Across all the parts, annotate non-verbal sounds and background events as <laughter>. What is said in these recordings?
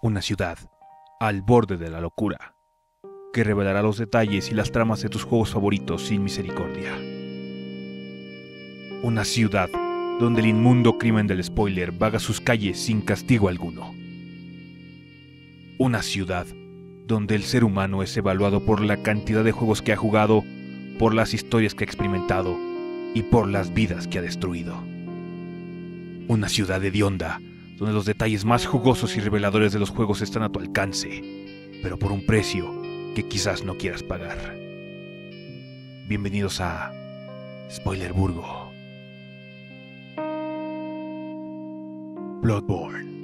una ciudad al borde de la locura, que revelará los detalles y las tramas de tus juegos favoritos sin misericordia. Una ciudad donde el inmundo crimen del spoiler vaga sus calles sin castigo alguno. Una ciudad donde el ser humano es evaluado por la cantidad de juegos que ha jugado, por las historias que ha experimentado y por las vidas que ha destruido. Una ciudad hedionda donde los detalles más jugosos y reveladores de los juegos están a tu alcance, pero por un precio que quizás no quieras pagar. Bienvenidos a Spoilerburgo. Bloodborne.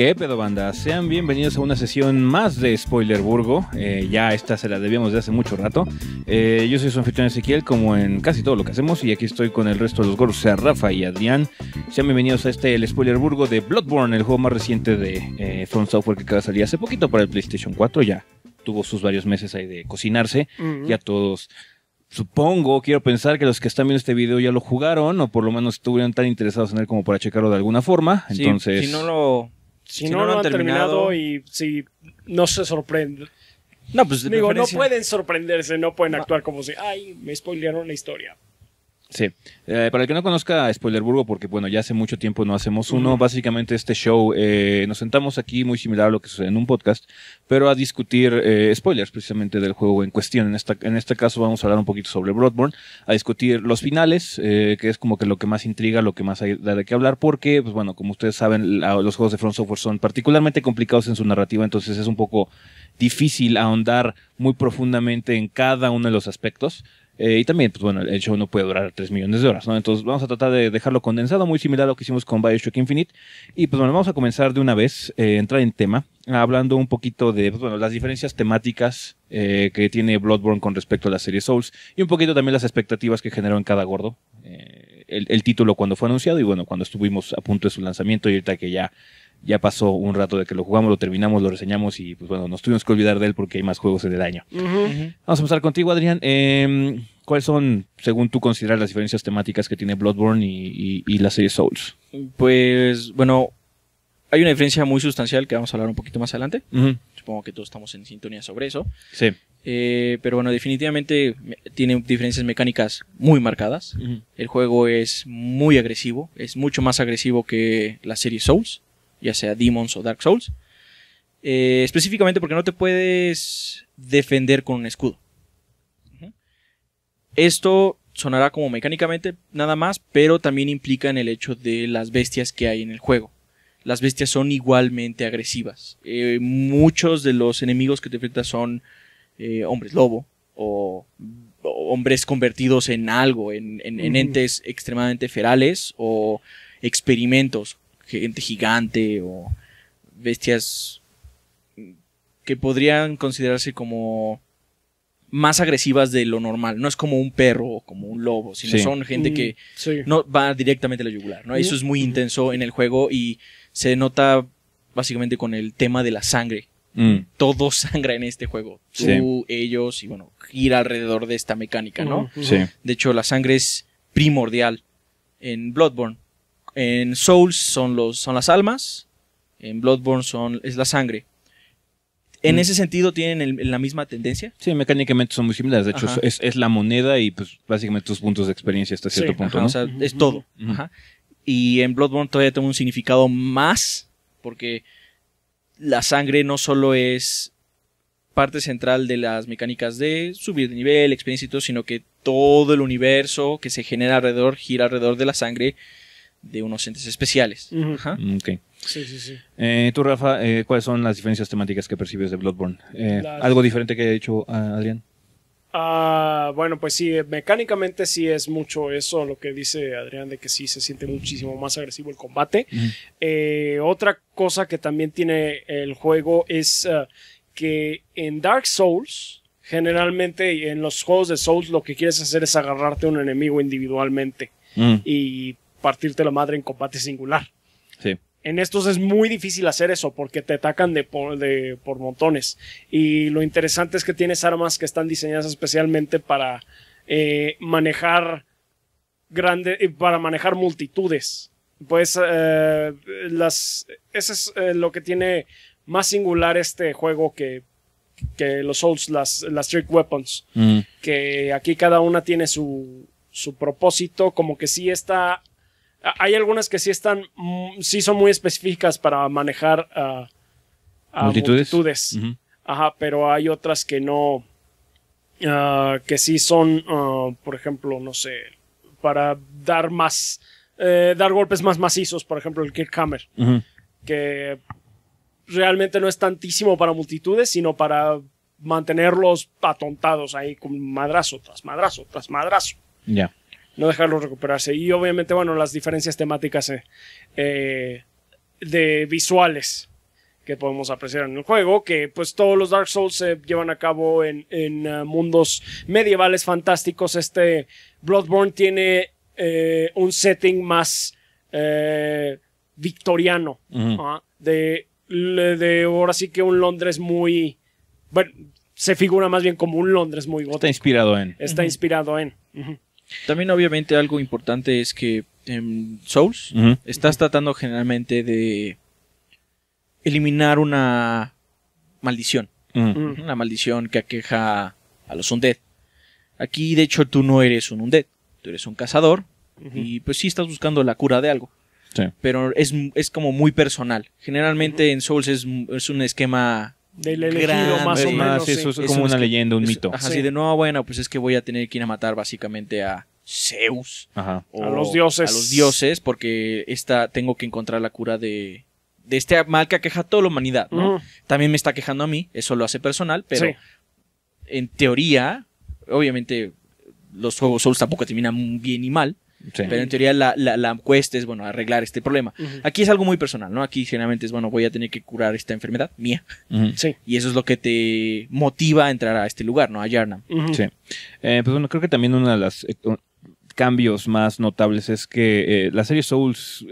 ¿Qué pedo, banda? Sean bienvenidos a una sesión más de Spoilerburgo. Eh, ya esta se la debíamos de hace mucho rato. Eh, yo soy su anfitrión Ezequiel, como en casi todo lo que hacemos, y aquí estoy con el resto de los gorros, sea Rafa y Adrián. Sean bienvenidos a este, el Spoilerburgo de Bloodborne, el juego más reciente de eh, From Software que acaba de salir hace poquito para el PlayStation 4. Ya tuvo sus varios meses ahí de cocinarse. Ya todos supongo, quiero pensar que los que están viendo este video ya lo jugaron o por lo menos estuvieron tan interesados en él como para checarlo de alguna forma. Entonces, si no lo si, no, no, lo han, terminado, y si no se sorprende. No, pues Digo, no pueden sorprenderse, no pueden actuar como si, ay, me spoilearon la historia. Sí. Eh, para el que no conozca Spoilerburgo, porque bueno, ya hace mucho tiempo no hacemos uno, básicamente este show eh, nos sentamos aquí muy similar a lo que sucede en un podcast, pero a discutir eh, spoilers precisamente del juego en cuestión. En, esta, en este caso vamos a hablar un poquito sobre Bloodborne, a discutir los finales, que es como que lo que más intriga, lo que más hay de qué hablar, porque pues bueno, como ustedes saben, los juegos de Front Software son particularmente complicados en su narrativa, entonces es un poco difícil ahondar muy profundamente en cada uno de los aspectos. Eh, y también, pues bueno, el show no puede durar 3 millones de horas, ¿no? Entonces vamos a tratar de dejarlo condensado, muy similar a lo que hicimos con Bioshock Infinite. Y pues bueno, vamos a comenzar de una vez, eh, entrar en tema, hablando un poquito de pues, bueno, las diferencias temáticas eh, que tiene Bloodborne con respecto a la serie Souls y un poquito también las expectativas que generó en cada gordo el, el título cuando fue anunciado y bueno, cuando estuvimos a punto de su lanzamiento y ahorita que ya ya pasó un rato de que lo jugamos, lo terminamos, lo reseñamos y pues bueno, nos tuvimos que olvidar de él porque hay más juegos en el año. Vamos a empezar contigo, Adrián. Em, ¿Cuáles son, según tú, considerar las diferencias temáticas que tiene Bloodborne y, la serie Souls? Pues bueno, hay una diferencia muy sustancial que vamos a hablar un poquito más adelante. Supongo que todos estamos en sintonía sobre eso. Sí. Eh, pero bueno, definitivamente tiene diferencias mecánicas muy marcadas. El juego es muy agresivo, es mucho más agresivo que la serie Souls ya sea Demons o Dark Souls. Eh, específicamente porque no te puedes defender con un escudo. Esto sonará como mecánicamente nada más, pero también implica en el hecho de las bestias que hay en el juego. Las bestias son igualmente agresivas. Eh, muchos de los enemigos que te enfrentas son eh, hombres lobo o, hombres convertidos en algo, en entes extremadamente ferales o experimentos gente gigante o bestias que podrían considerarse como más agresivas de lo normal. No es como un perro o como un lobo, sino son gente mm, que no va directamente a la yugular. ¿no? Eso es muy mm. intenso en el juego y se nota básicamente con el tema de la sangre. Mm. Todo <laughs> sangra en este juego. Tú, ellos y bueno, gira alrededor de esta mecánica, ¿no? De hecho, la sangre es primordial en Bloodborne. En Souls son, los, son las almas, en Bloodborne son, es la sangre. ¿En mm. ese sentido tienen la misma tendencia? Sí, mecánicamente son muy similares. De hecho, es, es, la moneda y pues básicamente tus puntos de experiencia hasta cierto punto. es todo. Y en Bloodborne todavía tiene un significado más, porque la sangre no solo es parte central de las mecánicas de subir de nivel, experiencia y todo, sino que todo el universo que se genera alrededor gira alrededor de la sangre de unos entes especiales. Mm, sí, sí, sí. Eh, tú, Rafa, eh, ¿cuáles son las diferencias temáticas que percibes de Bloodborne? Eh, ¿Algo diferente que haya dicho ah, Adrián? Ah, bueno, pues sí, mecánicamente sí es mucho eso lo que dice Adrián, de que sí se siente muchísimo más agresivo el combate. otra cosa que también tiene el juego es ah, que en Dark Souls, generalmente en los juegos de Souls, lo que quieres hacer es agarrarte a un enemigo individualmente. Mm. Y partirte la madre en combate singular. En estos es muy difícil hacer eso porque te atacan de por, montones. Y lo interesante es que tienes armas que están diseñadas especialmente para eh, manejar grande, eh, para manejar multitudes. Pues eh, las, eso es lo que tiene más singular este juego que, que los Souls, las, las Trick Weapons. Mm. Que aquí cada una tiene su, su propósito, como que sí está hay algunas que sí están, sí son muy específicas para manejar a multitudes. Ajá, pero hay otras que no, ah, que sí son, ah, por ejemplo, no sé, para dar más, eh, dar golpes más macizos, por ejemplo, el Kickhammer, que realmente no es tantísimo para multitudes, sino para mantenerlos atontados ahí con madrazo tras madrazo tras madrazo. Ya no dejarlo recuperarse. Y obviamente, bueno, las diferencias temáticas eh, eh, de visuales que podemos apreciar en el juego, que pues todos los Dark Souls se llevan a cabo en, en eh, mundos medievales fantásticos. Este Bloodborne tiene un setting más victoriano, ¿ah? de, de ahora sí que un Londres muy... Bueno, se figura más bien como un Londres muy Está inspirado en. Está inspirado en. También obviamente algo importante es que en Souls estás tratando generalmente de eliminar una maldición. Una maldición que aqueja a los undead. Aquí de hecho tú no eres un undead, tú eres un cazador y pues sí estás buscando la cura de algo. Pero es, es, como muy personal. Generalmente en Souls es, es un esquema más o menos. es como una leyenda, un mito. así de, no, bueno, pues es que voy a tener que ir a matar básicamente a Zeus. a los dioses. los dioses, porque esta, tengo que encontrar la cura de, este mal que aqueja a toda la humanidad, También me está quejando a mí, eso lo hace personal, pero en teoría, obviamente los juegos Souls tampoco terminan bien y mal, pero en teoría la, encuesta es, bueno, arreglar este problema. Aquí es algo muy personal, ¿no? Aquí generalmente es, bueno, voy a tener que curar esta enfermedad mía. Sí. Y eso es lo que te motiva a entrar a este lugar, ¿no? A Yarna Sí. Eh, pues bueno, creo que también uno de los eh, cambios más notables es que eh, la serie Souls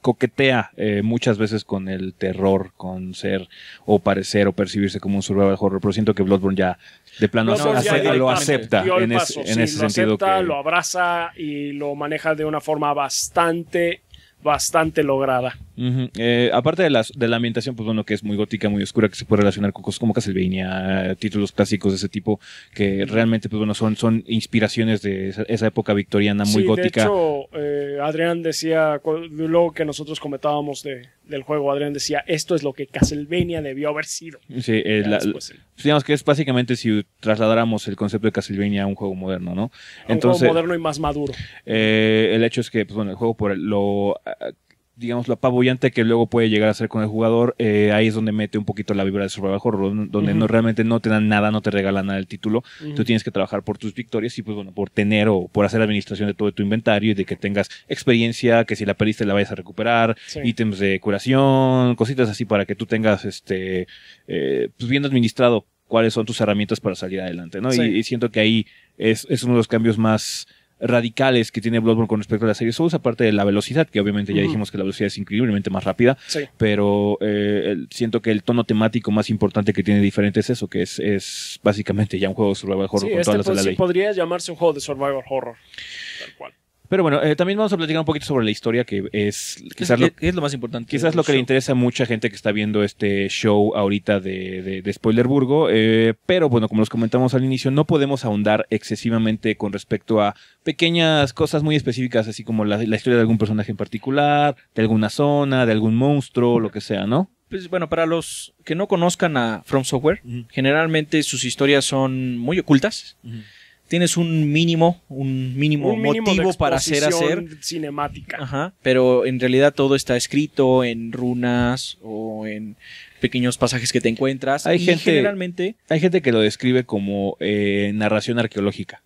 coquetea eh, muchas veces con el terror, con ser o parecer o percibirse como un survival horror, pero siento que Bloodborne ya de plano lo acepta en, ese lo sentido. Acepta, Lo abraza y lo maneja de una forma bastante bastante lograda. Eh, aparte de, la ambientación, pues bueno, que es muy gótica, muy oscura, que se puede relacionar con cosas como Castlevania, títulos clásicos de ese tipo, que realmente, pues bueno, son, son inspiraciones de esa, época victoriana muy sí, gótica. De hecho, eh, Adrián decía luego que nosotros comentábamos de, del juego, Adrián decía, esto es lo que Castlevania debió haber sido. Sí, eh, pues, digamos que es básicamente si trasladáramos el concepto de Castlevania a un juego moderno, ¿no? un juego moderno y más maduro. Eh, el hecho es que, pues bueno, el juego por lo digamos, lo apabullante que luego puede llegar a ser con el jugador, eh, ahí es donde mete un poquito la vibra de Survival Horror, donde no, realmente no te dan nada, no te regalan nada el título, tú tienes que trabajar por tus victorias y pues bueno, por tener o por hacer administración de todo tu inventario y de que tengas experiencia, que si la perdiste la vayas a recuperar, ítems de curación, cositas así para que tú tengas, este, eh, pues bien administrado cuáles son tus herramientas para salir adelante, ¿no? Y, y, siento que ahí es, es uno de los cambios más radicales que tiene Bloodborne con respecto a la serie Souls, aparte de la velocidad, que obviamente ya dijimos que la velocidad es increíblemente más rápida, pero eh, siento que el tono temático más importante que tiene diferente es eso, que es, es básicamente ya un juego de survival horror con este todas las pues podría llamarse un juego de survival horror, tal cual. Pero bueno, eh, también vamos a platicar un poquito sobre la historia, que es quizás lo, más importante. Quizás lo que le interesa a mucha gente que está viendo este show ahorita de, Spoilerburgo. Eh, pero bueno, como los comentamos al inicio, no podemos ahondar excesivamente con respecto a pequeñas cosas muy específicas, así como la, historia de algún personaje en particular, de alguna zona, de algún monstruo, lo que sea, ¿no? Pues bueno, para los que no conozcan a From Software, generalmente sus historias son muy ocultas tienes un mínimo, un mínimo, motivo para hacer hacer. Cinemática. Ajá, pero en realidad todo está escrito en runas o en pequeños pasajes que te encuentras. Hay gente. Generalmente. Hay gente que lo describe como eh, narración arqueológica.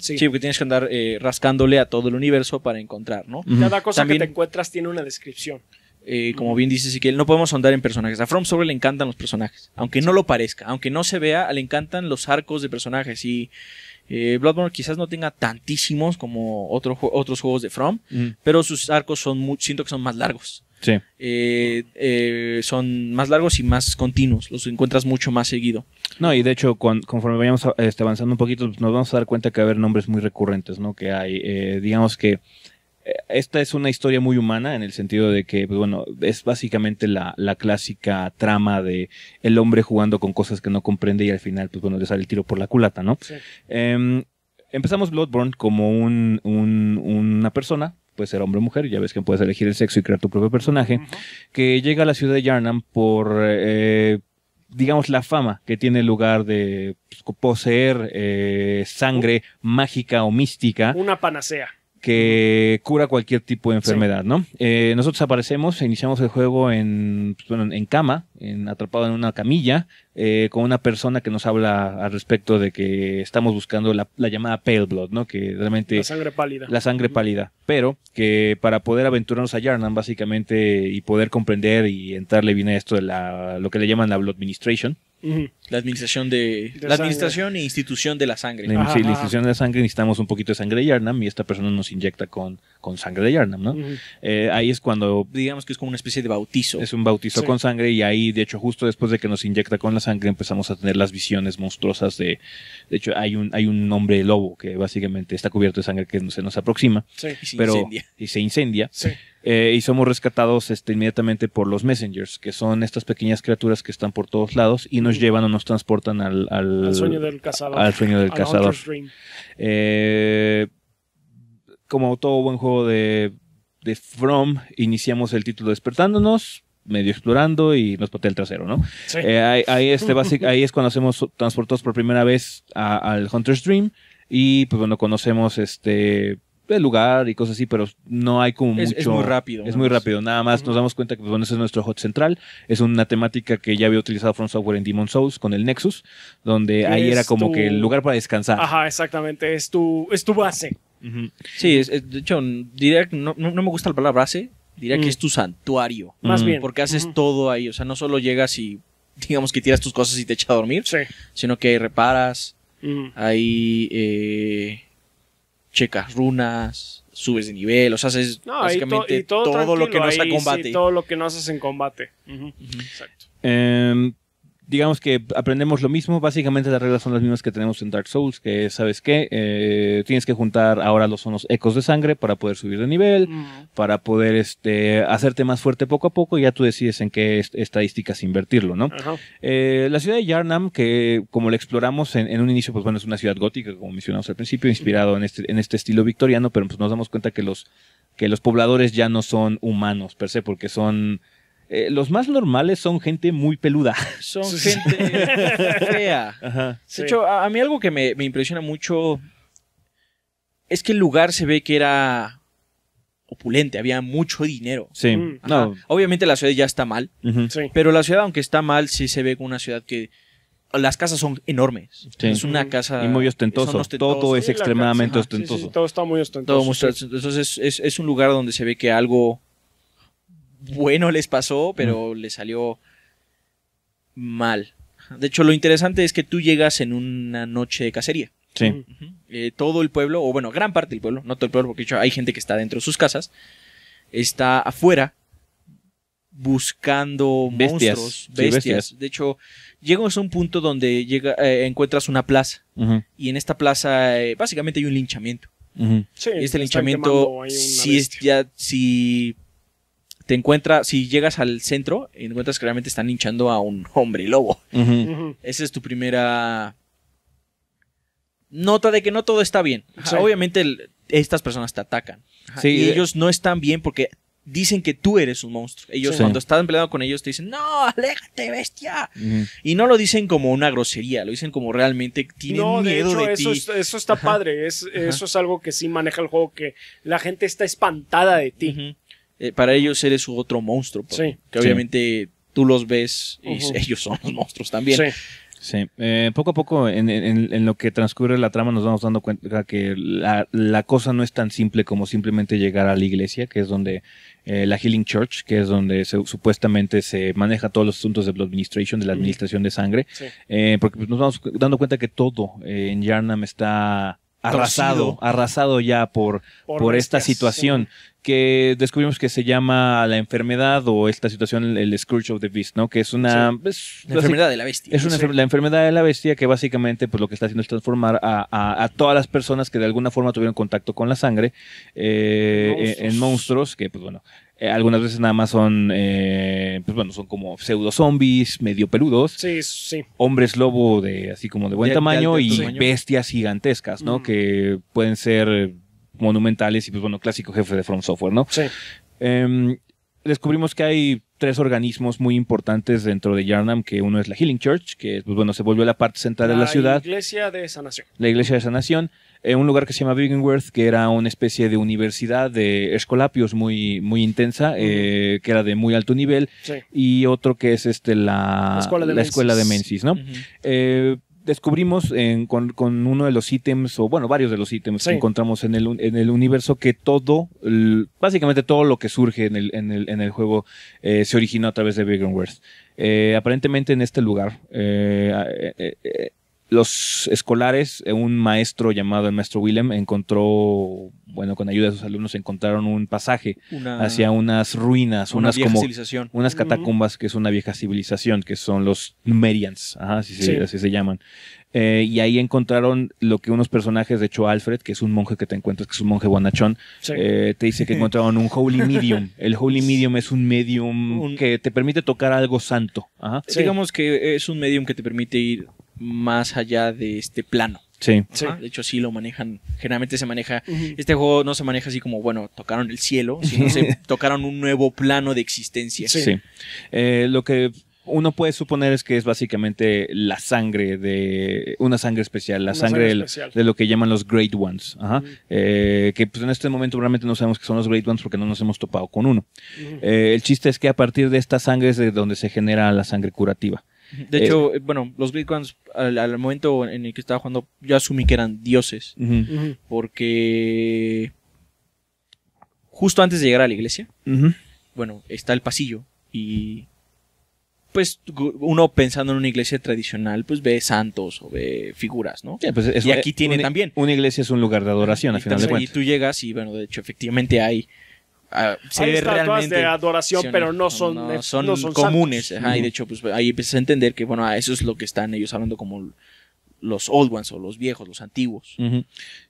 sí. sí. porque tienes que andar eh, rascándole a todo el universo para encontrar, ¿no? Cada cosa que te encuentras tiene una descripción. Eh, como bien dice Siquel, no podemos andar en personajes. A From Sobre le encantan los personajes, aunque no lo parezca, aunque no se vea, le encantan los arcos de personajes y eh, Bloodborne quizás no tenga tantísimos como otros juegos de From, mm. pero sus arcos son siento que son más largos. Sí. Eh, eh, son más largos y más continuos, los encuentras mucho más seguido. No, y de hecho, conforme vayamos este, avanzando un poquito, pues nos vamos a dar cuenta que va a haber nombres muy recurrentes, ¿no? Que hay, digamos que eh, esta es una historia muy humana en el sentido de que, pues, bueno, es básicamente la, clásica trama de el hombre jugando con cosas que no comprende y al final, pues bueno, le sale el tiro por la culata, ¿no? Em, empezamos Bloodborne como una persona, puede ser hombre o mujer, ya ves que puedes elegir el sexo y crear tu propio personaje, que llega a la ciudad de Yarnam por... Eh, digamos, la fama que tiene el lugar de pues, poseer eh, sangre mágica o mística. Una panacea que cura cualquier tipo de enfermedad, ¿no? Eh, nosotros aparecemos, iniciamos el juego en, pues, en cama, en, atrapado en una camilla, eh, con una persona que nos habla al respecto de que estamos buscando la, llamada Pale Blood, ¿no? Que realmente... La sangre pálida. La sangre pálida. Pero que para poder aventurarnos a Yarnan, básicamente, y poder comprender y entrarle bien a esto de la, lo que le llaman la Blood Administration, la administración de, la administración e institución de la sangre. sí, la institución de la sangre necesitamos un poquito de sangre de Yarnam y esta persona nos inyecta con, con sangre de Yarnam, ¿no? Eh, ahí es cuando digamos que es como una especie de bautizo. Es un bautizo con sangre y ahí de hecho justo después de que nos inyecta con la sangre empezamos a tener las visiones monstruosas de de hecho hay un hay un hombre lobo que básicamente está cubierto de sangre que se nos aproxima, y se incendia. Y se incendia sí. Eh, y somos rescatados este, inmediatamente por los messengers, que son estas pequeñas criaturas que están por todos lados y nos mm. llevan o nos transportan al, al, sueño del cazador. Al sueño del cazador. Eh, como todo buen juego de, de From, iniciamos el título despertándonos, medio explorando y nos patea el trasero, ¿no? Sí. Eh, ahí, este <laughs> ahí es cuando hacemos transportados por primera vez al Hunter's Dream y pues bueno, conocemos este el lugar y cosas así, pero no hay como mucho. Es muy rápido. Es muy rápido. Nada más nos damos cuenta que, pues, bueno, ese es nuestro hot central. Es una temática que ya había utilizado From Software en Demon Souls con el Nexus, donde ahí era como que el lugar para descansar. Ajá, exactamente. Es tu, es tu base. Sí, de hecho, diría que no, no, me gusta la palabra base, diría que mm. es tu santuario. Más bien. Porque haces todo ahí. O sea, no solo llegas y, digamos, que tiras tus cosas y te echas a dormir, sí. sino que reparas. Mm. Ahí. Eh, checas runas, subes de nivel, o sea, haces básicamente todo, lo que no haces en combate. todo lo que no haces en combate. Exacto. Em, digamos que aprendemos lo mismo. Básicamente las reglas son las mismas que tenemos en Dark Souls, que sabes qué, eh, tienes que juntar ahora los sonos ecos de sangre para poder subir de nivel, para poder este, hacerte más fuerte poco a poco y ya tú decides en qué estadísticas invertirlo, ¿no? Eh, la ciudad de Yarnam, que como la exploramos en, un inicio, pues bueno, es una ciudad gótica, como mencionamos al principio, inspirado en este, en este estilo victoriano, pero pues nos damos cuenta que los que los pobladores ya no son humanos per se, porque son eh, los más normales son gente muy peluda. <laughs> Son gente <laughs> fea. De hecho, a, mí algo que me, impresiona mucho es que el lugar se ve que era opulente, había mucho dinero. Sí. Mm. Obviamente la ciudad ya está mal, pero la ciudad, aunque está mal, sí se ve como una ciudad que las casas son enormes. Es una casa. Y muy ostentoso. Todo es extremadamente ostentoso. todo está muy ostentoso. muy Entonces, es, un lugar donde se ve que algo bueno les pasó, pero les salió mal. De hecho, lo interesante es que tú llegas en una noche de cacería. Sí. Eh, todo el pueblo, o bueno, gran parte del pueblo, no todo el pueblo, porque hay gente que está dentro de sus casas, está afuera buscando bestias. monstruos, bestias. De hecho, llegas a un punto donde llega, eh, encuentras una plaza. Y en esta plaza, eh, básicamente hay un linchamiento. este linchamiento, si, es ya, si te encuentras, si llegas al centro, y encuentras que realmente están hinchando a un hombre lobo. Esa es tu primera nota de que no todo está bien. obviamente estas personas te atacan. y ellos no están bien porque dicen que tú eres un monstruo. Ellos cuando están peleando con ellos te dicen, no, aléjate, bestia. Y no lo dicen como una grosería, lo dicen como realmente tienen miedo de eso, ti. eso está padre, eso es algo que sí maneja el juego, que la gente está espantada de ti. Eh, para ellos eres otro monstruo. Que obviamente tú los ves y <laughs> ellos son los monstruos también. Sí. Sí, eh, poco a poco en, lo que transcurre la trama nos vamos dando cuenta que la, cosa no es tan simple como simplemente llegar a la iglesia, que es donde eh, la Healing Church, que es donde supuestamente se maneja todos los asuntos de Blood Administration, de la administración de sangre, porque pues, nos vamos dando cuenta que todo en Yarnam está arrasado, arrasado ya por, por, esta situación que descubrimos que se llama la enfermedad o esta situación el Scourge of the Beast, ¿no? Que es una... Es, la enfermedad de la bestia. Es una, enfermedad de la bestia que básicamente pues lo que está haciendo es transformar a, todas las personas que de alguna forma tuvieron contacto con la sangre eh, e-, En, monstruos, que pues bueno, eh, algunas veces nada más son, eh, pues bueno, son como pseudo zombies, medio peludos. Sí, sí. Hombres lobo de así como de buen tamaño y bestias gigantescas, ¿no? Mm. Que pueden ser monumentales y, pues, bueno, clásico jefe de From Software, ¿no? Sí. Em, descubrimos que hay tres organismos muy importantes dentro de Yarnam, que uno es la Healing Church, que pues, bueno, se volvió la parte central de la ciudad. La Iglesia de Sanación. La Iglesia de Sanación. Eh, un lugar que se llama Bigginworth que era una especie de universidad de escolapios muy, muy intensa, eh, que era de muy alto nivel. Sí. Y otro que es este la, Escuela de, Menzies, ¿no? descubrimos en, con, uno de los ítems, o bueno, varios de los ítems que encontramos en el, en el universo, que todo, básicamente todo lo que surge en el, en el, en el juego eh, se originó a través de Big Worth. Eh, aparentemente en este lugar, eh, eh, eh los escolares, eh, un maestro llamado el maestro Willem encontró, bueno, con ayuda de sus alumnos encontraron un pasaje hacia unas ruinas, unas vieja civilización. unas catacumbas que es una vieja civilización, que son los Numerians, así, se, llaman. Eh, y ahí encontraron lo que unos personajes, de hecho Alfred, que es un monje que te encuentras, que es un monje guanachón eh, te dice que <laughs> encontraron un holy medium. El holy medium es un medium que te permite tocar algo santo. Digamos que es un medium que te permite ir más allá de este plano. Sí, De hecho, sí lo manejan. Generalmente se maneja. Este juego no se maneja así como, bueno, tocaron el cielo, sino se <laughs> tocaron un nuevo plano de existencia. Sí. Eh, lo que uno puede suponer es que es básicamente la sangre de una sangre especial, la sangre, De, lo que llaman los Great Ones, eh, que pues en este momento realmente no sabemos que son los Great Ones porque no nos hemos topado con uno. Eh, el chiste es que a partir de esta sangre es de donde se genera la sangre curativa. De hecho, eh, bueno, los Bitcoins al, momento en el que estaba jugando, yo asumí que eran dioses. Porque justo antes de llegar a la iglesia, bueno, está el pasillo y pues uno pensando en una iglesia tradicional, pues ve santos o ve figuras, ¿no? pues y aquí eh, tiene también. Una iglesia es un lugar de adoración, al final de cuentas. Y tú llegas y, bueno, de hecho, efectivamente hay Ah, Hay estatuas de adoración, pero no son, comunes. Y de hecho, pues ahí empiezas a entender que, bueno, ah, eso es lo que están ellos hablando como los old ones o los viejos, los antiguos.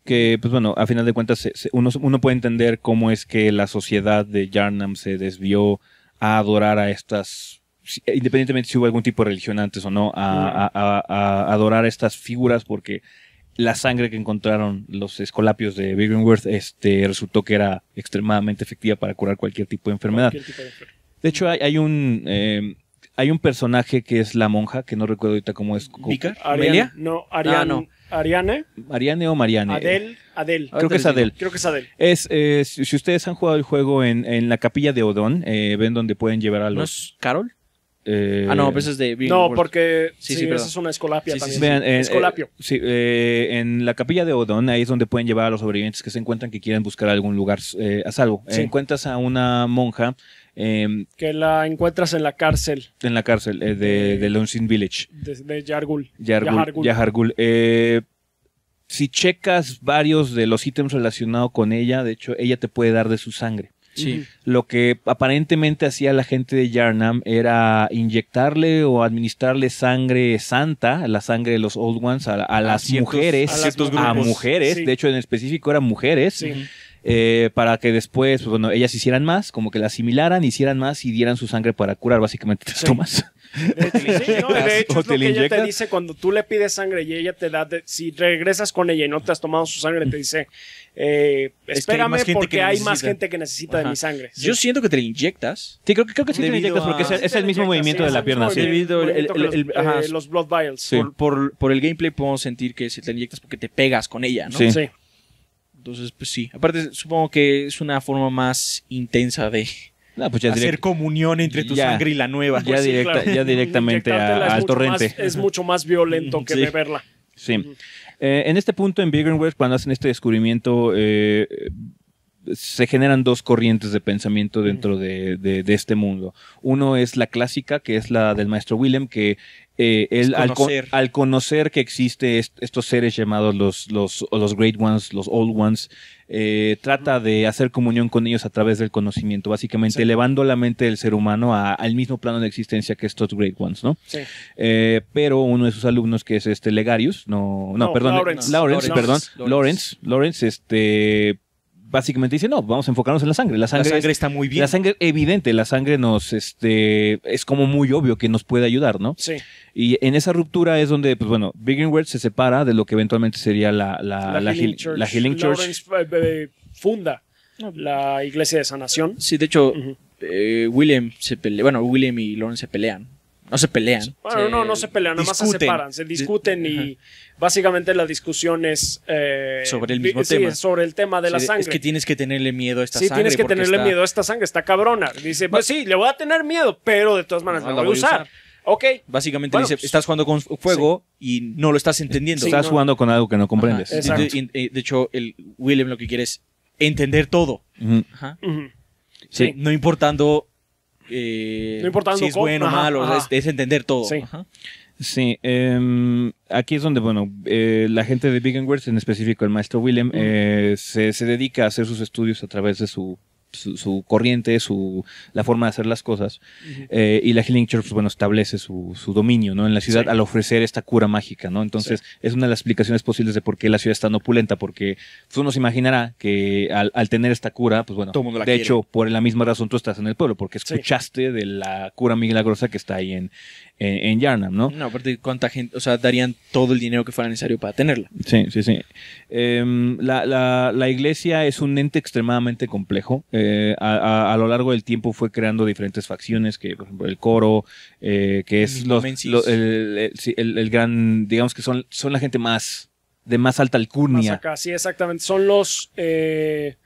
Que, pues bueno, a final de cuentas, uno, puede entender cómo es que la sociedad de Yarnam se desvió a adorar a estas, independientemente si hubo algún tipo de religión antes o no, a, a adorar a estas figuras porque la sangre que encontraron los escolapios de Biggenworth este, resultó que era extremadamente efectiva para curar cualquier tipo de enfermedad. de, hecho, hay, un... Em, hay un personaje que es la monja, que no recuerdo ahorita cómo es. ¿Vicar? ¿Amelia? No, ah, Ariane. Ariane. Ariane o Mariane. Adel. Adel. Creo que es Adel. Creo que es Adel. Es, eh, si, ustedes han jugado el juego en, en la capilla de Odón, eh, ven donde pueden llevar a los. Carol? Eh, ah, no, pero pues de No, porque sí, sí, es una escolapia también. Eh, Escolapio. Eh, en la capilla de Odón, ahí es donde pueden llevar a los sobrevivientes que se encuentran que quieren buscar algún lugar a salvo. Encuentras a una monja. Em, que la encuentras en la cárcel. En la cárcel, de, de, Village. De, Yargul. Yargul. si checas varios de los ítems relacionados con ella, de hecho, ella te puede dar de su sangre. Sí. Lo que aparentemente hacía la gente de Yarnam era inyectarle o administrarle sangre santa, la sangre de los Old Ones, a, las mujeres, a, mujeres, de hecho en específico eran mujeres. Eh, para que después, pues, bueno, ellas hicieran más, como que la asimilaran, hicieran más y dieran su sangre para curar, básicamente tus tomas. De, <laughs> de hecho, lo ella te dice cuando tú le pides sangre y ella te da, si regresas con ella y no te has tomado su sangre, te dice, eh, espérame porque hay más gente que necesita de mi sangre. Yo siento que te la inyectas. Sí, creo, creo que sí te la inyectas porque es, el ah, mismo movimiento de la pierna. Sí. Debido el, eh, los, blood vials. Por, el gameplay puedo sentir que si te inyectas porque te pegas con ella, ¿no? Sí. Entonces, pues sí. Aparte, supongo que es una forma más intensa de... pues ya hacer comunión entre tu sangre y la nueva. ya, <laughs> directamente a, al torrente. es mucho más violento que beberla. Sí. Eh, en este punto, en Bigenware, cuando hacen este descubrimiento, eh, se generan dos corrientes de pensamiento dentro de, de, este mundo. Uno es la clásica, que es la del maestro Willem, que eh, al, conocer. al, conocer que existe estos seres llamados los, los, los, Great Ones, los Old Ones, eh, trata de hacer comunión con ellos a través del conocimiento, básicamente elevando la mente del ser humano al mismo plano de existencia que estos Great Ones, ¿no? Sí. Eh, pero uno de sus alumnos, que es este Legarius, no, no, perdón, Lawrence, perdón, Lawrence, Lawrence este básicamente dice, no, vamos a enfocarnos en la sangre. La sangre, está muy bien. La sangre, evidente, la sangre nos, este, es como muy obvio que nos puede ayudar, ¿no? Sí. Y en esa ruptura es donde, pues bueno, World se separa de lo que eventualmente sería la, la, Healing, Church. La Healing Church. Eh, eh, funda la iglesia de sanación. Sí, de hecho, eh, William se bueno, William y Lawrence se pelean no se pelean. Bueno, no, no se pelean, nada más se separan, se discuten y básicamente la discusión es... Eh, sobre el mismo tema. sobre el tema de la sangre. Es que tienes que tenerle miedo a esta sangre. Sí, tienes que tenerle miedo a esta sangre, está cabrona. Dice, pues sí, le voy a tener miedo, pero de todas maneras no, voy, a usar. Ok. Básicamente dice, pues, estás jugando con fuego y no lo estás entendiendo. estás jugando con algo que no comprendes. Eh, de, hecho, el William lo que quiere es entender todo. Ajá. sí. No importando eh, no si es bueno o malo, es, entender todo. Sí. Em, aquí es donde, bueno, eh, la gente de Big Words, en específico el maestro William eh, se, dedica a hacer sus estudios a través de su, su, corriente, su, la forma de hacer las cosas. Eh, y la Healing Church, pues, bueno, establece su, dominio, ¿no? En la ciudad al ofrecer esta cura mágica, ¿no? Entonces, es una de las explicaciones posibles de por qué la ciudad es tan opulenta, porque pues, uno se imaginará que al, tener esta cura, pues bueno, de hecho, por la misma razón tú estás en el pueblo, porque escuchaste de la cura milagrosa que está ahí en, en, Yarnam, ¿no? No, aparte, ¿cuánta gente? O sea, darían todo el dinero que fuera necesario para tenerla. Sí, sí, sí. Em, la, iglesia es un ente extremadamente complejo. Eh, a, lo largo del tiempo fue creando diferentes facciones, que por ejemplo el coro, eh, que es los, el, gran, digamos que son, son la gente más de más alta alcurnia. Más acá, sí, exactamente. Son los eh,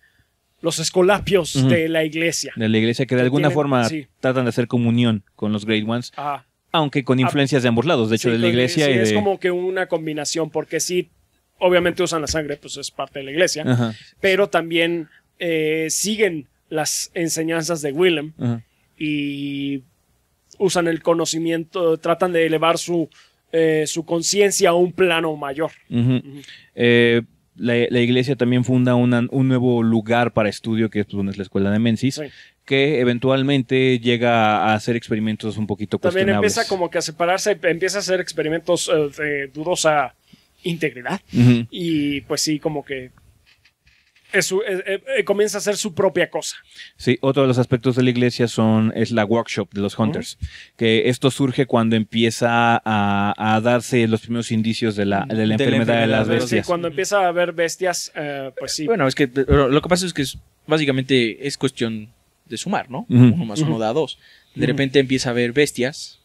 los escolapios de la iglesia. De la iglesia que de alguna forma tratan de hacer comunión con los Great Ones. Ajá aunque con ah, influencias de ambos lados, de hecho, de la iglesia. y de... es como que una combinación, porque sí, obviamente usan la sangre, pues es parte de la iglesia, pero también eh, siguen las enseñanzas de Willem y usan el conocimiento, tratan de elevar su, eh, su conciencia a un plano mayor. Eh, la, iglesia también funda un nuevo lugar para estudio que es, pues, es la escuela de Mencis que eventualmente llega a hacer experimentos un poquito También empieza como que a separarse, empieza a hacer experimentos eh, de dudosa integridad. Y pues sí, como que eh, eh, comienza a hacer su propia cosa. Sí, otro de los aspectos de la iglesia son, es la workshop de los hunters, que esto surge cuando empieza a, darse los primeros indicios de la, mm, enfermedad de las bestias. Sí, cuando empieza a haber bestias, pues sí. Bueno, es que lo que pasa es que básicamente es cuestión de sumar, ¿no? Uno más uno da dos. De repente empieza a haber bestias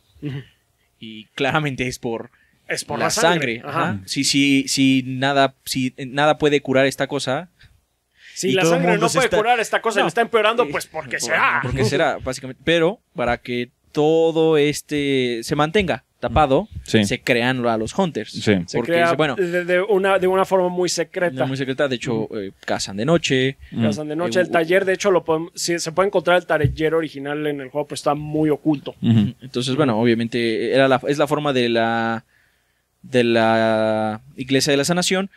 y claramente es por por la, sangre. Si, si, si nada, si nada puede curar esta cosa, si la sangre no puede curar esta cosa, y está empeorando, pues porque será. Porque será, básicamente. Pero para que todo este se mantenga tapado, se crean a los hunters. se crea, bueno, de, una, de, una, forma muy secreta. Muy secreta, de hecho, eh, cazan de noche. Cazan de noche. Eh, el taller, de hecho, lo se puede encontrar el taller original en el juego, pues está muy oculto. Entonces, bueno, obviamente era es la forma de la, de la Iglesia de la Sanación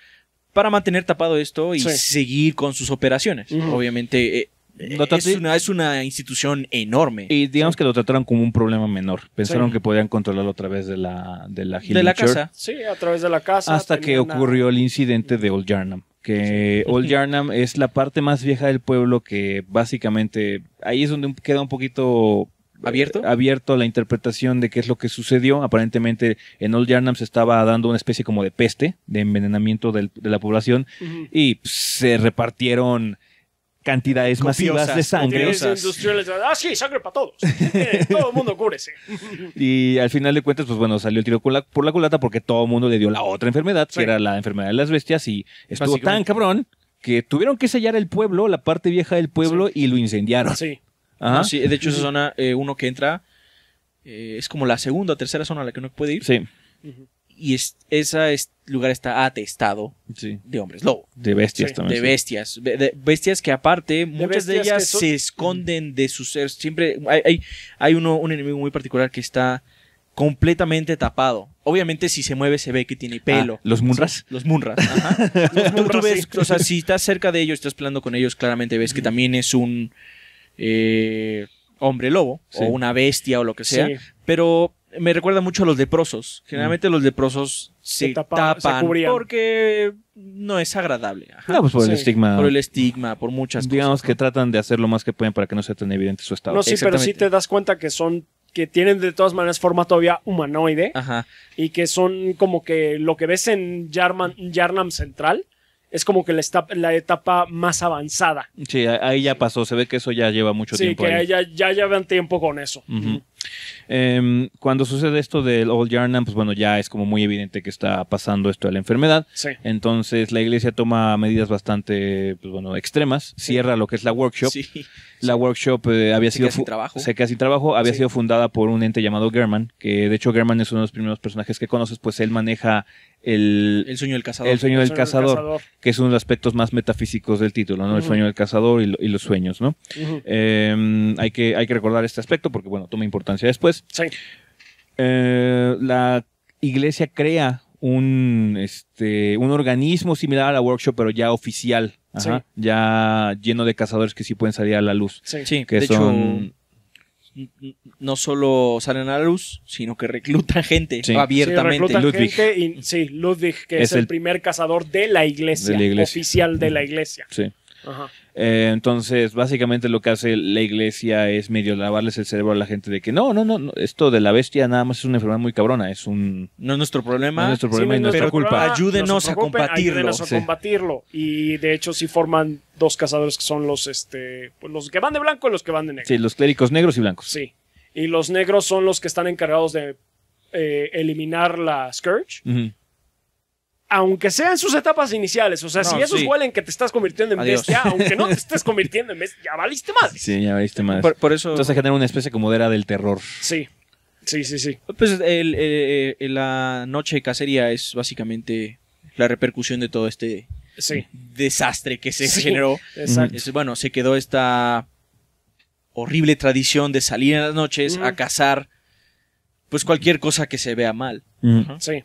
para mantener tapado esto y seguir con sus operaciones. Obviamente, eh, es una, es una institución enorme. Y digamos que lo trataron como un problema menor. Pensaron que podían controlarlo a través de la de la, de la casa. Sí, a través de la casa. Hasta que ocurrió el incidente de Old Yarnam. Que <laughs> Old Yarnam es la parte más vieja del pueblo que básicamente ahí es donde queda un poquito eh, ¿Abierto? abierto a la interpretación de qué es lo que sucedió. Aparentemente en Old Yarnam se estaba dando una especie como de peste, de envenenamiento de la población, y se repartieron cantidades masivas de sangre. ah, sí, sangre para todos. <laughs> Eh, todo el mundo cúrese. <laughs> y al final de cuentas, pues bueno, salió el tiro por la, culata porque todo el mundo le dio la otra enfermedad, que era la enfermedad de las bestias, y estuvo tan cabrón que tuvieron que sellar el pueblo, la parte vieja del pueblo, y lo incendiaron. Sí. Ajá. de hecho, esa zona, eh, uno que entra, eh, es como la segunda o tercera zona a la que uno puede ir. Sí y es, ese lugar está atestado de hombres lobo. De bestias también. De bestias. bestias que aparte, muchas de ellas se esconden de sus seres. Siempre hay, hay, un enemigo muy particular que está completamente tapado. Obviamente si se mueve se ve que tiene ah, pelo. ¿Los munras? los munras. Ajá. <laughs> tú ves, o sea, si estás cerca de ellos, estás hablando con ellos, claramente ves que también es un eh, hombre lobo o una bestia o lo que sea. Pero me recuerda mucho a los deprosos. Mm. Generalmente los deprosos se, se tapan porque no es agradable. Pues por el estigma. Por el estigma, por muchas Digamos cosas. Digamos que tratan de hacer lo más que pueden para que no sea tan evidente su estado. No, sí, pero sí te das cuenta que son que tienen de todas maneras forma todavía humanoide Ajá. y que son como que lo que ves en Jarnam Central es como que la etapa, la etapa más avanzada. Sí, ahí ya pasó, se ve que eso ya lleva mucho tiempo. Sí, que Ya, ya llevan tiempo con eso. Ajá. Em, cuando sucede esto del Old Yarnam, pues bueno, ya es como muy evidente que está pasando esto de la enfermedad. Entonces la iglesia toma medidas bastante, pues bueno, extremas. Cierra lo que es la workshop. La workshop eh, había sido... Queda trabajo. trabajo. Había sido fundada por un ente llamado German, que de hecho German es uno de los primeros personajes que conoces, pues él maneja el, sueño del cazador. El sueño, del, cazador, que es uno de los aspectos más metafísicos del título, ¿no? El sueño del cazador y, los sueños, ¿no? Em, hay, que, hay que recordar este aspecto porque, bueno, toma importancia después. Eh, la iglesia crea un, este, un organismo similar a la workshop, pero ya oficial. Ya lleno de cazadores que sí pueden salir a la luz. Sí, de hecho, no solo salen a la luz, sino que reclutan gente abiertamente. sí, Ludwig, que es, el, primer cazador de la iglesia, de la iglesia. oficial de la iglesia. Sí. Ajá. Eh, entonces, básicamente lo que hace la iglesia es medio lavarles el cerebro a la gente de que no, no, no, esto de la bestia nada más es una enfermedad muy cabrona, es un... No es nuestro problema, nuestro problema y nuestra culpa. ayúdenos a combatirlo. Ayúdenos a combatirlo. Y de hecho sí forman dos cazadores que son los, este, pues los que van de blanco y los que van de negro. Sí, los clérigos negros y blancos. Sí. Y los negros son los que están encargados de eh, eliminar la Scourge aunque sean sus etapas iniciales, o sea, si esos sí. que te estás convirtiendo en bestia, aunque no te estés <laughs> convirtiendo en bestia, ya valiste más. Sí, ya valiste más. Por, eso... Entonces genera una especie como de era del terror. Sí, sí, sí, sí. Pues eh, eh, eh, la noche cacería es básicamente la repercusión de todo este desastre que se generó. Exacto. bueno, se quedó esta horrible tradición de salir en las noches a cazar pues cualquier cosa que se vea mal. Mm. Sí.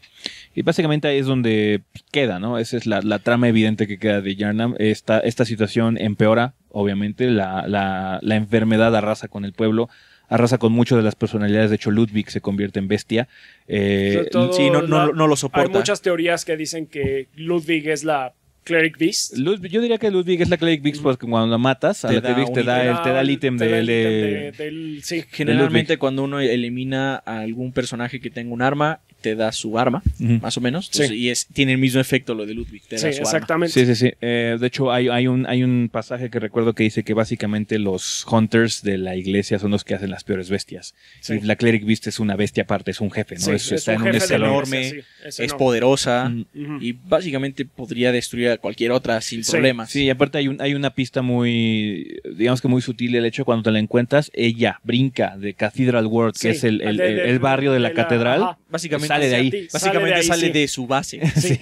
Y básicamente ahí es donde queda, ¿no? Esa es la, trama evidente que queda de Jarnam. Esta, situación empeora, obviamente, la, enfermedad arrasa con el pueblo. Arrasa con muchas de las personalidades. De hecho, Ludwig se convierte en bestia. Eh, sí, no, no, lo soporta. Hay muchas teorías que dicen que Ludwig es la Cleric Beast. yo diría que Ludwig es la Cleric Beast mm. porque pues, cuando la matas, a la te da, el, te da el ítem del... De, él. sí. Generalmente cuando uno elimina a algún personaje que tenga un arma, te da su arma, más o menos. Y es, tiene el mismo efecto lo de Ludwig, te exactamente. Sí, sí, sí. Eh, de hecho, hay, un, hay un pasaje que recuerdo que dice que básicamente los hunters de la iglesia son los que hacen las peores bestias. la cleric beast es una bestia aparte, es un jefe, ¿no? Es, está en un escalón enorme, es, poderosa y básicamente podría destruir a cualquier otra sin problemas. Sí, y aparte hay, un, hay una pista muy, digamos que muy sutil el hecho cuando te la encuentras, ella brinca de Cathedral World, que es el, ah, barrio de la, catedral. Básicamente sale de ahí. Básicamente sale de, su base. <laughs> Sí,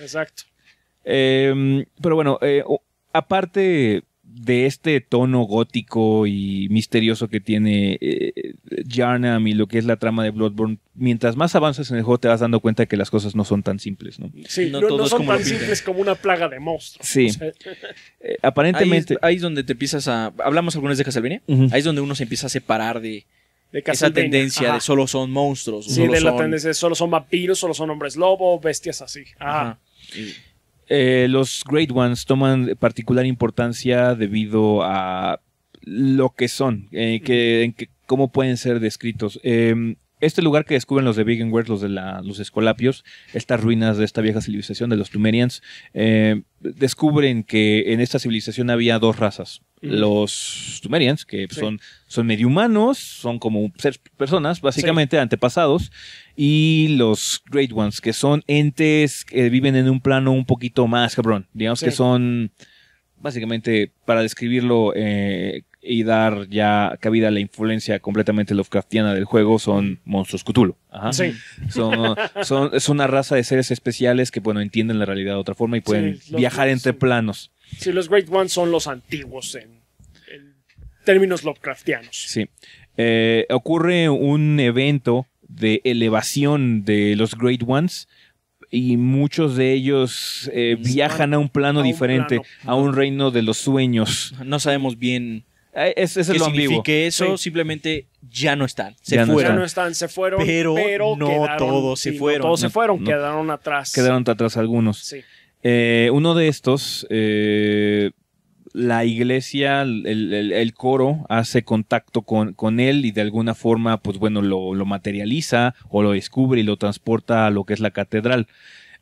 exacto. Em, pero bueno, eh, aparte de este tono gótico y misterioso que tiene eh, Yarna y lo que es la trama de Bloodborne, mientras más avanzas en el juego te vas dando cuenta que las cosas no son tan simples, ¿no? Sí, no, son tan simples como una plaga de monstruos. Sí. <laughs> Eh, aparentemente... Ahí es, donde te empiezas a... Hablamos algunas de Castlevania. Ahí es donde uno se empieza a separar de esa tendencia de solo son monstruos. Sí, de la tendencia de solo son vampiros, solo son hombres lobos, bestias así. Eh, los Great Ones toman particular importancia debido a lo que son, eh, que, cómo pueden ser descritos. Em, este lugar que descubren los de world los de los Escolapios, estas ruinas de esta vieja civilización de los Tumerians, eh, descubren que en esta civilización había dos razas los Sumerians, que son, son medio humanos, son como seres personas, básicamente antepasados, y los Great Ones, que son entes que viven en un plano un poquito más cabrón. Digamos que son, básicamente, para describirlo eh, y dar ya cabida a la influencia completamente Lovecraftiana del juego, son monstruos Cthulhu. Ajá. Son, son, es una raza de seres especiales que, bueno, entienden la realidad de otra forma y pueden viajar entre planos. Sí, los Great Ones son los antiguos en, términos Lovecraftianos. Sí. Eh, ocurre un evento de elevación de los Great Ones y muchos de ellos eh, viajan a un plano diferente, a un reino de los sueños. No sabemos bien ah, es, es que eso simplemente ya no están, se fueron. Ya no están, se fueron, pero, no todos se fueron. todos se fueron, quedaron atrás. Quedaron atrás algunos. Sí. Eh, uno de estos, eh, la iglesia, el, coro hace contacto con, él y de alguna forma, pues bueno, lo, materializa o lo descubre y lo transporta a lo que es la catedral.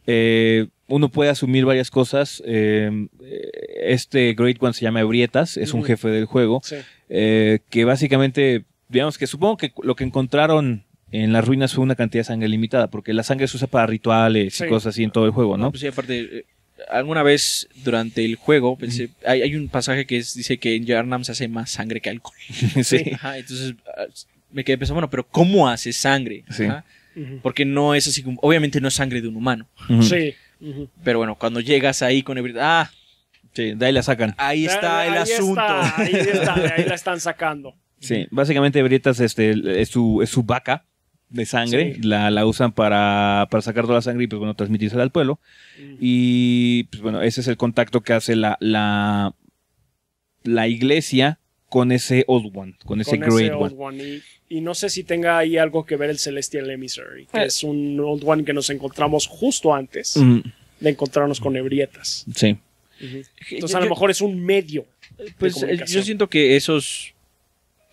Eh, uno puede asumir varias cosas. este Great One se llama Ebrietas, es un jefe del juego, que básicamente, digamos que supongo que lo que encontraron en las ruinas fue una cantidad de sangre limitada, porque la sangre se usa para rituales y cosas así en todo el juego, ¿no? pues sí, aparte, eh, alguna vez durante el juego pensé, eh, hay, un pasaje que dice que en Yarnam se hace más sangre que alcohol. <laughs> entonces ah, me quedé pensando, bueno, pero ¿cómo hace sangre? Porque no es así, obviamente no es sangre de un humano. Sí. Pero bueno, cuando llegas ahí con ebriedad, Ah, sí, de ahí la sacan. Ahí está el asunto. ahí está, ahí la <laughs> están sacando. Sí, básicamente Brietas este, es, su, es su vaca de sangre, la, la, usan para, para, sacar toda la sangre y pues bueno, transmitírsela al pueblo. Mm. Y pues bueno, ese es el contacto que hace la, la, la iglesia con ese Old One, con ese Great One. Y, no sé si tenga ahí algo que ver el Celestial Emissary, que pues es un Old One que nos encontramos justo antes mm. de encontrarnos con Ebrietas. Sí. Entonces a lo mejor es un medio. Pues eh, yo siento que esos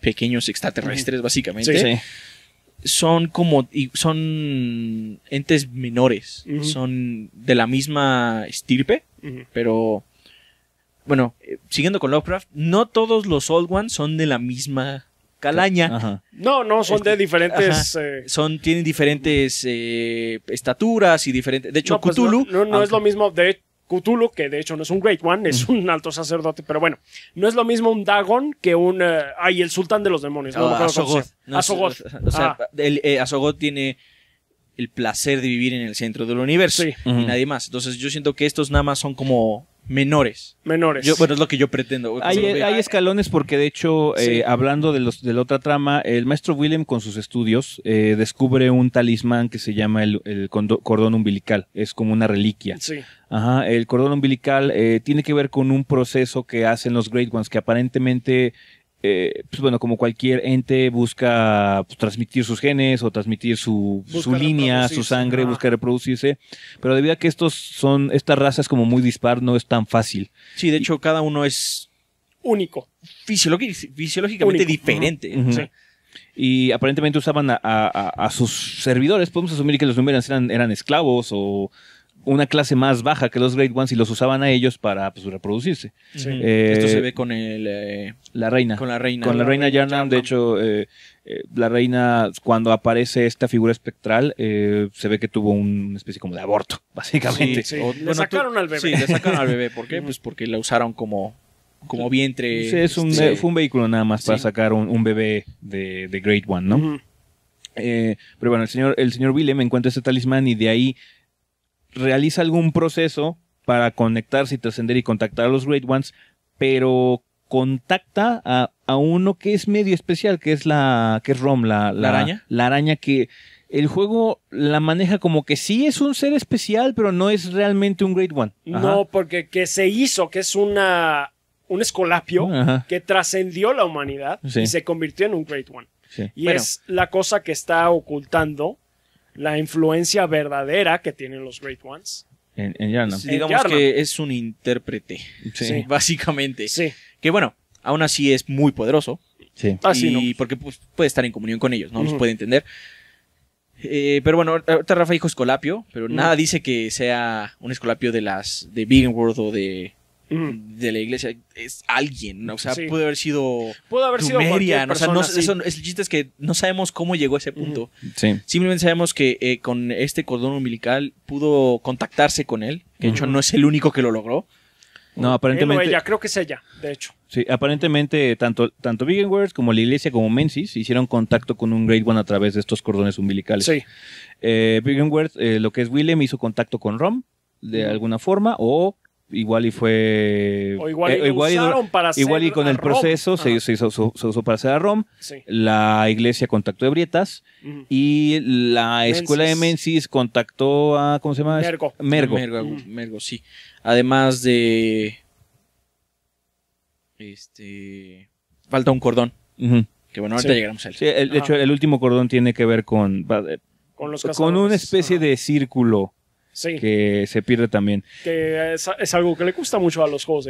pequeños extraterrestres, básicamente, son como son entes menores, son de la misma estirpe, pero bueno, eh, siguiendo con Lovecraft, no todos los Old Ones son de la misma calaña. No, no, son de diferentes. Eh, son, tienen diferentes eh, estaturas y diferentes. De hecho, pues no, Cthulhu. no, no, es lo mismo. De, Cthulhu, que de hecho no es un Great One, es un alto sacerdote, pero bueno, no es lo mismo un Dagon que un... Eh, ay, el sultán de los demonios. No, ah, Azogoth. O sea, ah. eh, tiene el placer de vivir en el centro del universo y nadie más. Entonces yo siento que estos nada más son como menores. Menores. bueno, es lo que yo pretendo. Eh, hay, escalones porque, de hecho, eh, hablando de, los, de la otra trama, el maestro William con sus estudios eh, descubre un talismán que se llama el, cordón umbilical. Es como una reliquia. Sí. Ajá, el cordón umbilical tiene que ver con un proceso que hacen los Great Ones, que aparentemente eh, pues bueno, como cualquier ente busca pues, transmitir sus genes o transmitir su, su línea, su sangre, busca reproducirse, pero debido a que estos son, estas razas como muy dispar, no es tan fácil. Sí, de hecho, cada uno es único. fisiológicamente diferente. y aparentemente usaban a, a, a, sus servidores. Podemos asumir que los números eran, eran esclavos o, una clase más baja que los Great Ones y los usaban a ellos para pues, reproducirse. Eh, Esto se ve con el, eh, la reina. Con la reina. Con la, reina, De hecho, eh, la reina, cuando aparece esta figura espectral, se ve que tuvo una especie como de aborto, <laughs> básicamente. Sí, le sacaron al bebé. le sacaron al bebé. ¿Por qué? pues porque la usaron como como vientre. es un, este, Fue un vehículo nada más para sacar un, bebé de, Great One, ¿no? pero bueno, el señor, el señor Willem encuentra este talismán y de ahí realiza algún proceso para conectarse y trascender y contactar a los Great Ones, pero contacta a, a, uno que es medio especial, que es la, que es Rom, la, araña. La araña que el juego la maneja como que sí es un ser especial, pero no es realmente un Great One. No, porque que se hizo, que es una, un escolapio que trascendió la humanidad y se convirtió en un Great One. Y es la cosa que está ocultando la influencia verdadera que tienen los Great Ones. En, en digamos que es un intérprete, <laughs> básicamente. Que bueno, aún así es muy poderoso. Sí. Ah, y porque pues, puede estar en comunión con ellos, ¿no? Los puede entender. Eh, pero bueno, ahorita Rafa dijo Escolapio, pero nada dice que sea un Escolapio de las de Big World o de de la iglesia es alguien, o sea, pudo puede haber sido puede haber sido o sea, no, el chiste es que no sabemos cómo llegó a ese punto. Simplemente sabemos que eh, con este cordón umbilical pudo contactarse con él, que de hecho no es el único que lo logró. No, aparentemente. ya creo que es ella, de hecho. Sí, aparentemente tanto, tanto como la iglesia como Menzies hicieron contacto con un Great One a través de estos cordones umbilicales. Sí. Eh, eh lo que es william hizo contacto con Rom de alguna forma o igual y fue igual y, con el proceso se, hizo, usó para hacer a Rom la iglesia contactó a Brietas y la escuela de Mencis contactó a ¿cómo se llama? Mergo Mergo Mergo, sí además de este falta un cordón que bueno ahorita llegamos a él sí, el, de hecho el último cordón tiene que ver con con los con una especie de círculo que se pierde también. Que es, algo que le gusta mucho a los juegos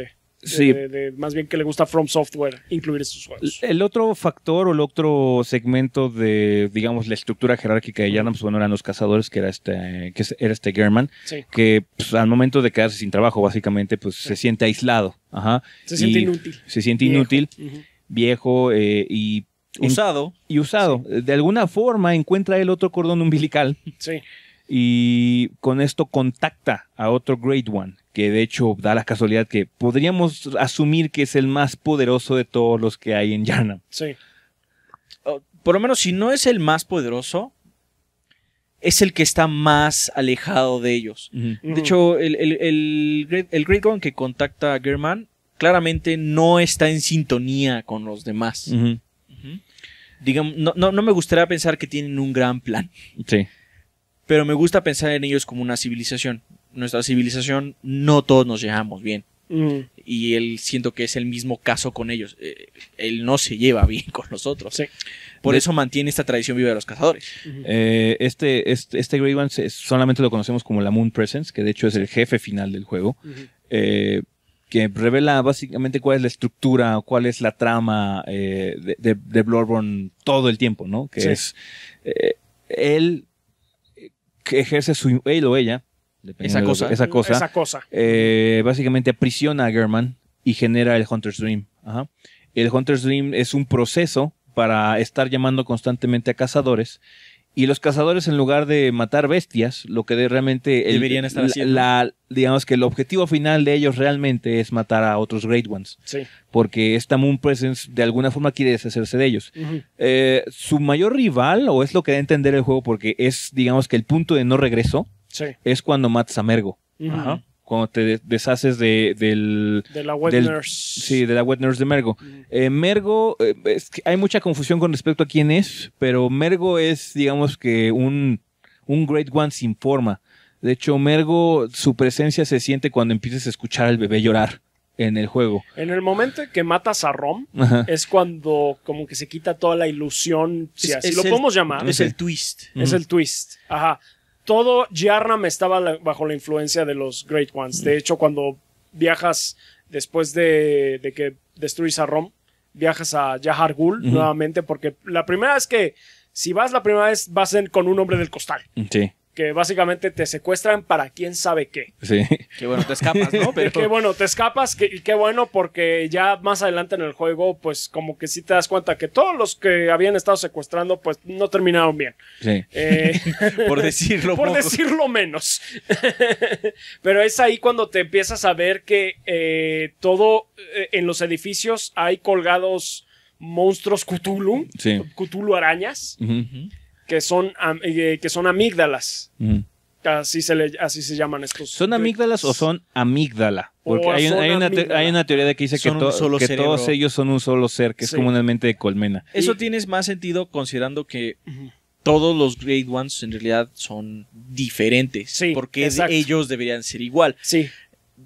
más bien que le gusta From Software incluir estos juegos. El otro factor o el otro segmento de, digamos, la estructura jerárquica de Yarnam, bueno, eran los cazadores, que era este, que era este German, que pues, al momento de quedarse sin trabajo, básicamente, pues se siente aislado. Ajá, se siente inútil. Se siente inútil, viejo eh, y usado. y usado. De alguna forma encuentra el otro cordón umbilical. Sí y con esto contacta a otro Great One, que de hecho da la casualidad que podríamos asumir que es el más poderoso de todos los que hay en Yharnam. Sí. Por lo menos si no es el más poderoso, es el que está más alejado de ellos. De hecho, el, Great, One que contacta a German claramente no está en sintonía con los demás. Digamos, no, no, no me gustaría pensar que tienen un gran plan. Sí. Pero me gusta pensar en ellos como una civilización. Nuestra civilización no todos nos llevamos bien. Mm. Y él siento que es el mismo caso con ellos. Eh, él no se lleva bien con nosotros. Por eso mantiene esta tradición viva de los cazadores. Eh, este, este, Grey solamente lo conocemos como la Moon Presence, que de hecho es el jefe final del juego. Eh, que revela básicamente cuál es la estructura, cuál es la trama de, de, Bloodborne todo el tiempo, ¿no? Que es. él ejerce su, él o ella, esa cosa. esa cosa, esa cosa. Eh, básicamente aprisiona a German y genera el Hunter's Dream. El Hunter's Dream es un proceso para estar llamando constantemente a cazadores y los cazadores, en lugar de matar bestias, lo que de realmente. Deberían estar haciendo. La, digamos que el objetivo final de ellos realmente es matar a otros Great Ones. Sí. Porque esta Moon Presence de alguna forma quiere deshacerse de ellos. eh, su mayor rival, o es lo que da a entender el juego, porque es, digamos que el punto de no regreso, es cuando matas a Mergo. Ajá cuando te deshaces de, del, de la wet nurse. Sí, de la wet nurse de Mergo. Eh, Mergo, eh, hay mucha confusión con respecto a quién es, pero Mergo es, digamos que, un, un Great One sin forma. De hecho, Mergo, su presencia se siente cuando empiezas a escuchar al bebé llorar en el juego. En el momento en que matas a Rom, es cuando como que se quita toda la ilusión, si así lo podemos llamar. Es el twist. Es el twist. Ajá todo Yarnam estaba bajo la influencia de los Great Ones. De mm. hecho, cuando viajas después de, que destruís a Rom, viajas a Yahar nuevamente, porque la primera vez que, si vas la primera vez, vas con un hombre del costal. Sí que básicamente te secuestran para quién sabe qué. Sí. Qué bueno, te escapas, ¿no? <laughs> Qué bueno, te escapas y qué bueno porque ya más adelante en el juego, pues como que sí te das cuenta que todos los que habían estado secuestrando, pues no terminaron bien. Sí. Eh, <laughs> por decirlo <laughs> Por decirlo menos. Pero es ahí cuando te empiezas a ver que eh, todo eh, en los edificios hay colgados monstruos Cthulhu, sí. Cthulhu arañas que son, eh, que son amígdalas. Mm. Así se, le, así se llaman estos. ¿Son amígdalas o son amígdala? Porque hay, una teoría de que dice que, todos ellos son un solo ser, que es comúnmente de colmena. Eso tiene más sentido considerando que todos los Great Ones en realidad son diferentes. porque ellos deberían ser igual. Sí.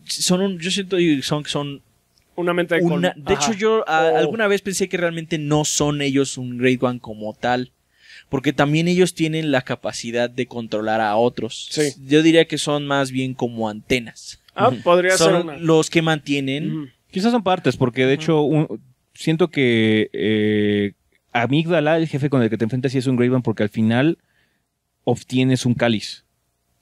Son yo siento que son, una mente de colmena De hecho, yo oh. alguna vez pensé que realmente no son ellos un Great One como tal porque también ellos tienen la capacidad de controlar a otros. Yo diría que son más bien como antenas. Ah, son ser los que mantienen. Quizás son partes, porque de hecho siento que eh, Amígdala, el jefe con el que te enfrentas, sí es un great one porque al final obtienes un cáliz.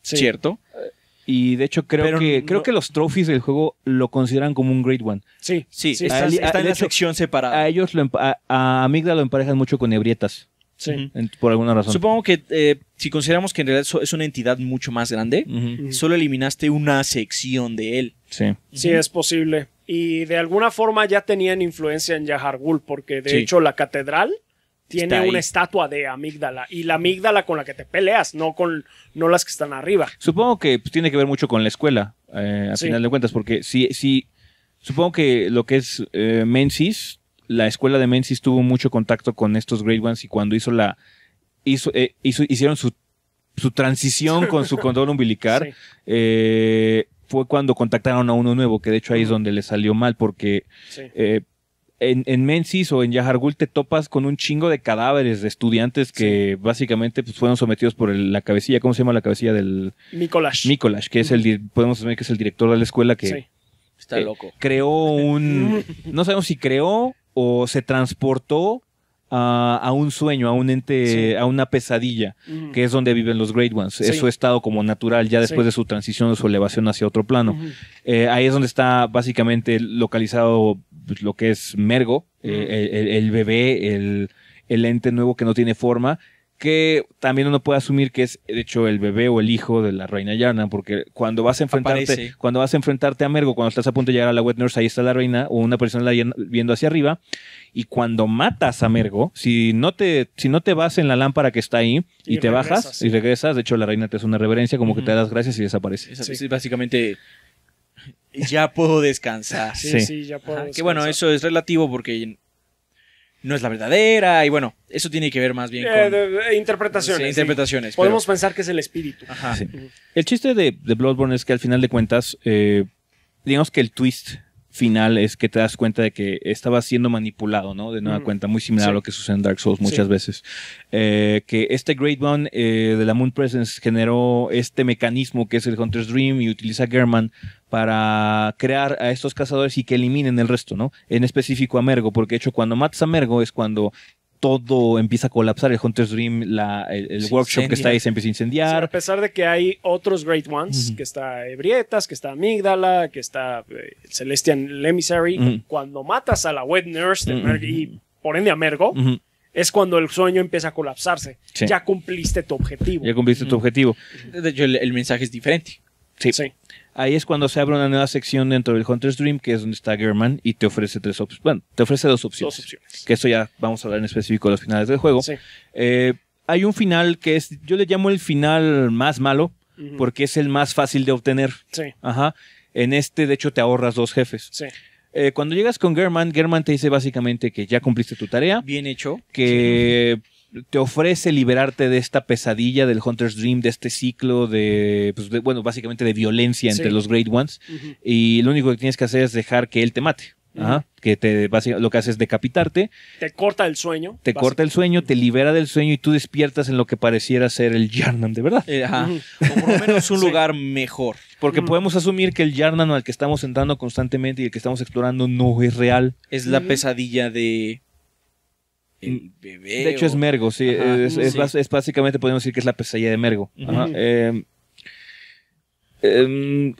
¿Cierto? Eh. Y de hecho creo que creo que los trophies del juego lo consideran como un Great One. Sí, sí, está, en la sección separada. A ellos lo, a, a Amígdala lo emparejan mucho con ebrietas. Sí. por alguna razón. Supongo que eh, si consideramos que en realidad es una entidad mucho más grande, solo eliminaste una sección de él. Sí. Sí, es posible. Y de alguna forma ya tenían influencia en Gul, porque de hecho la catedral tiene una estatua de amígdala y la amígdala con la que te peleas, no con no las que están arriba. Supongo que pues, tiene que ver mucho con la escuela, eh, a final de cuentas, porque si, si supongo que lo que es eh, la escuela de Menzies tuvo mucho contacto con estos Great Ones y cuando hizo la hizo, eh, hicieron su, su transición con su condón umbilical <laughs> eh, fue cuando contactaron a uno nuevo, que de hecho ahí es donde le salió mal, porque eh, en, en, Menzies o en Yahargul te topas con un chingo de cadáveres de estudiantes que básicamente pues, fueron sometidos por la cabecilla, ¿cómo se llama la cabecilla del... Micolash. Nicholas que es el, podemos decir que es el director de la escuela que... Está loco. creó un... <laughs> No sabemos si creó o se transportó a, un sueño, a un ente, a una pesadilla, que es donde viven los Great Ones. eso Es estado como natural, ya después de su transición, de su elevación hacia otro plano. Eh, ahí es donde está básicamente localizado pues, lo que es Mergo, eh, el, bebé, el, ente nuevo que no tiene forma, que también uno puede asumir que es de hecho el bebé o el hijo de la reina Yarna, porque cuando vas a enfrentarte, cuando vas a enfrentarte a Mergo, cuando estás a punto de llegar a la wet nurse, ahí está la reina o una persona la viendo hacia arriba, y cuando matas a Mergo, si no te, si no te vas en la lámpara que está ahí y, te bajas y regresas, de hecho la reina te hace una reverencia, como que te das gracias y desaparece. básicamente ya puedo descansar. Sí, sí, ya puedo. descansar. Que bueno, eso es relativo porque no es la verdadera. Y bueno, eso tiene que ver más bien eh, con. interpretaciones. interpretaciones. Podemos pensar que es el espíritu. Ajá. El chiste de, Bloodborne es que al final de cuentas, eh, digamos que el twist final es que te das cuenta de que estaba siendo manipulado, ¿no? De nueva mm. cuenta, muy similar a lo que sucede en Dark Souls muchas veces. Eh, que este Great One eh, de la Moon Presence generó este mecanismo que es el Hunter's Dream y utiliza German para crear a estos cazadores y que eliminen el resto, ¿no? En específico a Mergo, porque de hecho cuando matas a Mergo es cuando todo empieza a colapsar. El Hunter's Dream, el, workshop que está ahí se empieza a incendiar. a pesar de que hay otros Great Ones, que está Ebrietas, que está Amígdala, que está eh, Celestian Emissary, cuando matas a la Wet Nurse y por ende a Mergo, es cuando el sueño empieza a colapsarse. Ya cumpliste tu objetivo. Ya cumpliste tu objetivo. De hecho, el, el mensaje es diferente. Sí. sí ahí es cuando se abre una nueva sección dentro del Hunter's Dream, que es donde está German y te ofrece tres opciones. Bueno, te ofrece dos opciones. Que eso ya vamos a hablar en específico de los finales del juego. Eh, hay un final que es, yo le llamo el final más malo, porque es el más fácil de obtener. Ajá. En este, de hecho, te ahorras dos jefes. Sí. Eh, cuando llegas con German, German te dice básicamente que ya cumpliste tu tarea. Bien hecho. Que te ofrece liberarte de esta pesadilla del Hunter's Dream, de este ciclo de, pues, bueno, básicamente de violencia entre los Great Ones. Y lo único que tienes que hacer es dejar que él te mate. Ajá, que te lo que haces es decapitarte. Te corta el sueño. Te corta el sueño, te libera del sueño y tú despiertas en lo que pareciera ser el Yarnan de verdad. Eh, ajá. O por lo menos un <laughs> lugar mejor. Porque podemos asumir que el Yarnan al que estamos entrando constantemente y el que estamos explorando no es real. Es la pesadilla de Mm, de hecho, es Mergo, sí. es, básicamente, podemos decir que es la pesadilla de Mergo. Em, em,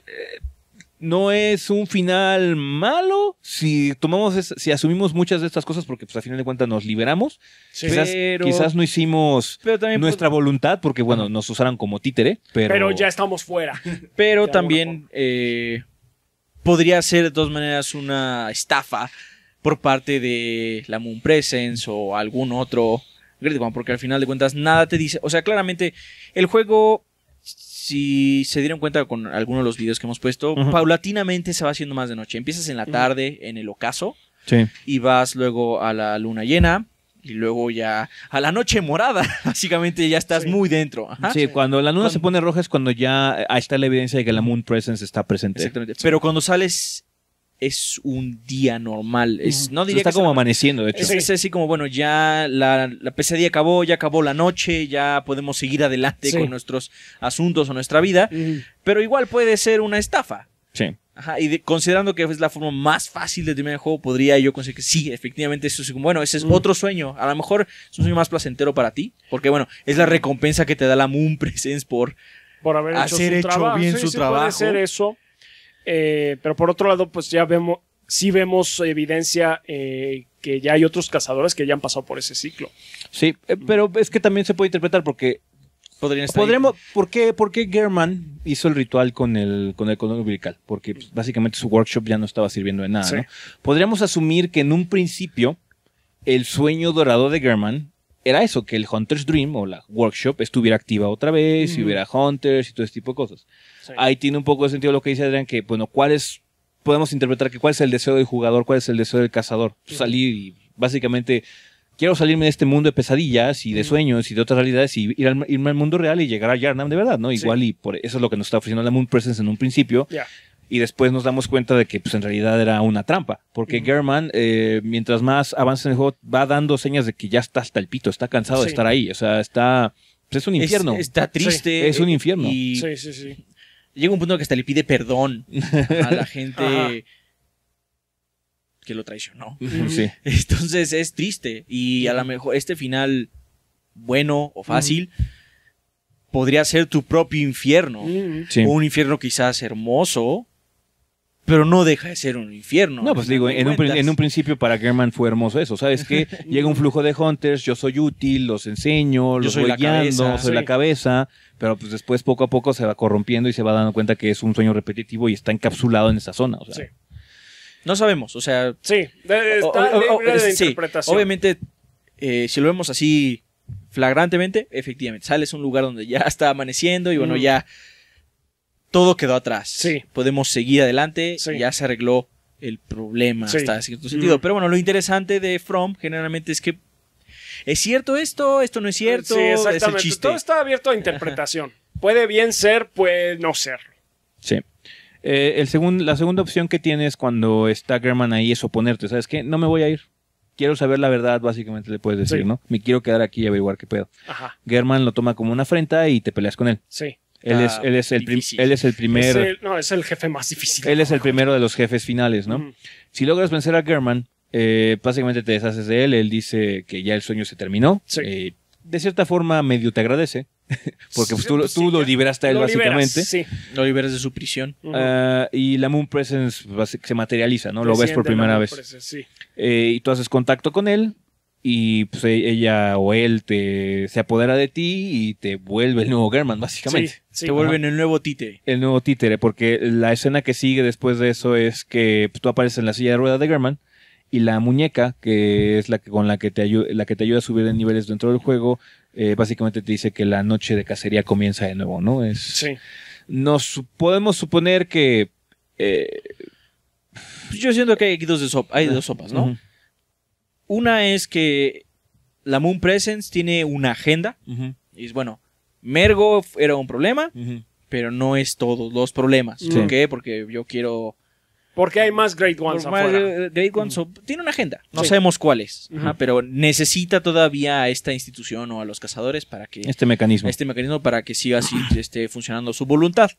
no es un final malo si tomamos si asumimos muchas de estas cosas porque pues a final de cuentas nos liberamos quizás, no hicimos nuestra voluntad porque bueno nos usaron como títere pero, ya estamos fuera <laughs> pero también eh, podría ser de dos maneras una estafa por parte de la Moon Presence o algún otro porque al final de cuentas nada te dice, o sea, claramente el juego, si se dieron cuenta con algunos de los videos que hemos puesto, paulatinamente se va haciendo más de noche, empiezas en la tarde, en el ocaso, y vas luego a la luna llena, y luego ya a la noche morada, <laughs> básicamente ya estás muy dentro. Sí, cuando la luna se pone roja es cuando ya está la evidencia de que la moon presence está presente. Exactamente. Pero cuando sales es un día normal. no está como amaneciendo, de hecho. Es, así como, bueno, ya la, la, pesadilla acabó, ya acabó la noche, ya podemos seguir adelante con nuestros asuntos o nuestra vida. Pero igual puede ser una estafa. Sí. Ajá, y considerando que es la forma más fácil de terminar el juego, podría yo conseguir que sí, efectivamente, eso es bueno, ese es otro sueño. A lo mejor es un sueño más placentero para ti, porque bueno, es la recompensa que te da la Moon <laughs> Presence por, por haber hacer hecho, bien su trabajo. Puede eso. Eh, pero por otro lado, pues ya vemos, sí vemos evidencia eh, que ya hay otros cazadores que ya han pasado por ese ciclo. Sí, eh, mm. pero es que también se puede interpretar porque podrían estar. Podremos, ¿por, qué, ¿Por German hizo el ritual con el, con el umbilical? Porque pues, básicamente su workshop ya no estaba sirviendo de nada, ¿no? Podríamos asumir que en un principio el sueño dorado de German era eso, que el Hunter's Dream o la workshop estuviera activa otra vez, y hubiera Hunters y todo ese tipo de cosas. Ahí tiene un poco de sentido lo que dice Adrián, que, bueno, ¿cuál es, podemos interpretar que cuál es el deseo del jugador, cuál es el deseo del cazador? Salir y básicamente quiero salirme de este mundo de pesadillas y de sueños y de otras realidades y ir irme al mundo real y llegar a Yarnam de verdad, ¿no? Igual y por eso es lo que nos está ofreciendo la Moon Presence en un principio. Y después nos damos cuenta de que pues, en realidad era una trampa, porque uh German, eh, mientras más avanza en el juego, va dando señas de que ya está hasta el pito, está cansado de estar ahí, o sea, está... Pues es un infierno. está triste. Es un infierno. sí, sí, sí. Llega un punto en que hasta le pide perdón a la <laughs> gente que lo traicionó. <laughs> Entonces es triste. Y a lo mejor este final bueno o fácil podría ser tu propio infierno. Un infierno quizás hermoso pero no deja de ser un infierno. No, pues digo, en un, principio para German fue hermoso eso, ¿sabes qué? <laughs> Llega un flujo de hunters, yo soy útil, los enseño, los soy voy la guiando, cabeza, soy la cabeza, pero pues después poco a poco se va corrompiendo y se va dando cuenta que es un sueño repetitivo y está encapsulado en esa zona, No sabemos, o sea... Sí, está Obviamente, si lo vemos así flagrantemente, efectivamente, sales a un lugar donde ya está amaneciendo y bueno, mm. ya todo quedó atrás. Sí. Podemos seguir adelante, ya se arregló el problema está en cierto mm. sentido. Pero bueno, lo interesante de From generalmente es que es cierto esto, esto no es cierto, sí, Todo está abierto a interpretación. Puede bien ser, puede no serlo. Sí. Eh, el la segunda opción que tienes cuando está German ahí es oponerte. ¿Sabes qué? No me voy a ir. Quiero saber la verdad, básicamente le puedes decir, ¿no? Me quiero quedar aquí y averiguar qué pedo. Ajá. German lo toma como una afrenta y te peleas con él. Sí. Él es, el, primero. él es el primer. no, es el jefe más difícil. Él es el primero de los jefes finales, ¿no? Si logras vencer a German, eh, básicamente te deshaces de él. Él dice que ya el sueño se terminó. Eh, de cierta forma, medio te agradece. <laughs> Porque pues, tú, lo liberaste a él, básicamente. sí. Lo liberas de su prisión. Ah, y la Moon Presence se materializa, ¿no? lo ves por primera vez. eh, y tú haces contacto con él y pues e-, ella o él te, se apodera de ti y te vuelve el nuevo German, básicamente. te vuelven el nuevo títere. El nuevo títere, porque la escena que sigue después de eso es que pues, tú apareces en la silla de ruedas de German y la muñeca, que es la que, con la que, te ayuda, la que te ayuda a subir de niveles dentro del juego, eh, básicamente te dice que la noche de cacería comienza de nuevo, ¿no? Es, sí. Nos podemos suponer que... Eh, yo siento que hay dos, de hay dos sopas, ¿no? Una es que la Moon Presence tiene una agenda. Y es bueno, Mergo era un problema, pero no es todos los problemas. ¿Por Porque yo quiero porque hay más Great Ones afuera. Eh, tiene una agenda, no sabemos cuáles, es. pero necesita todavía a esta institución o a los cazadores para que... Este mecanismo. Este mecanismo para que siga así, <clears throat> esté funcionando su voluntad.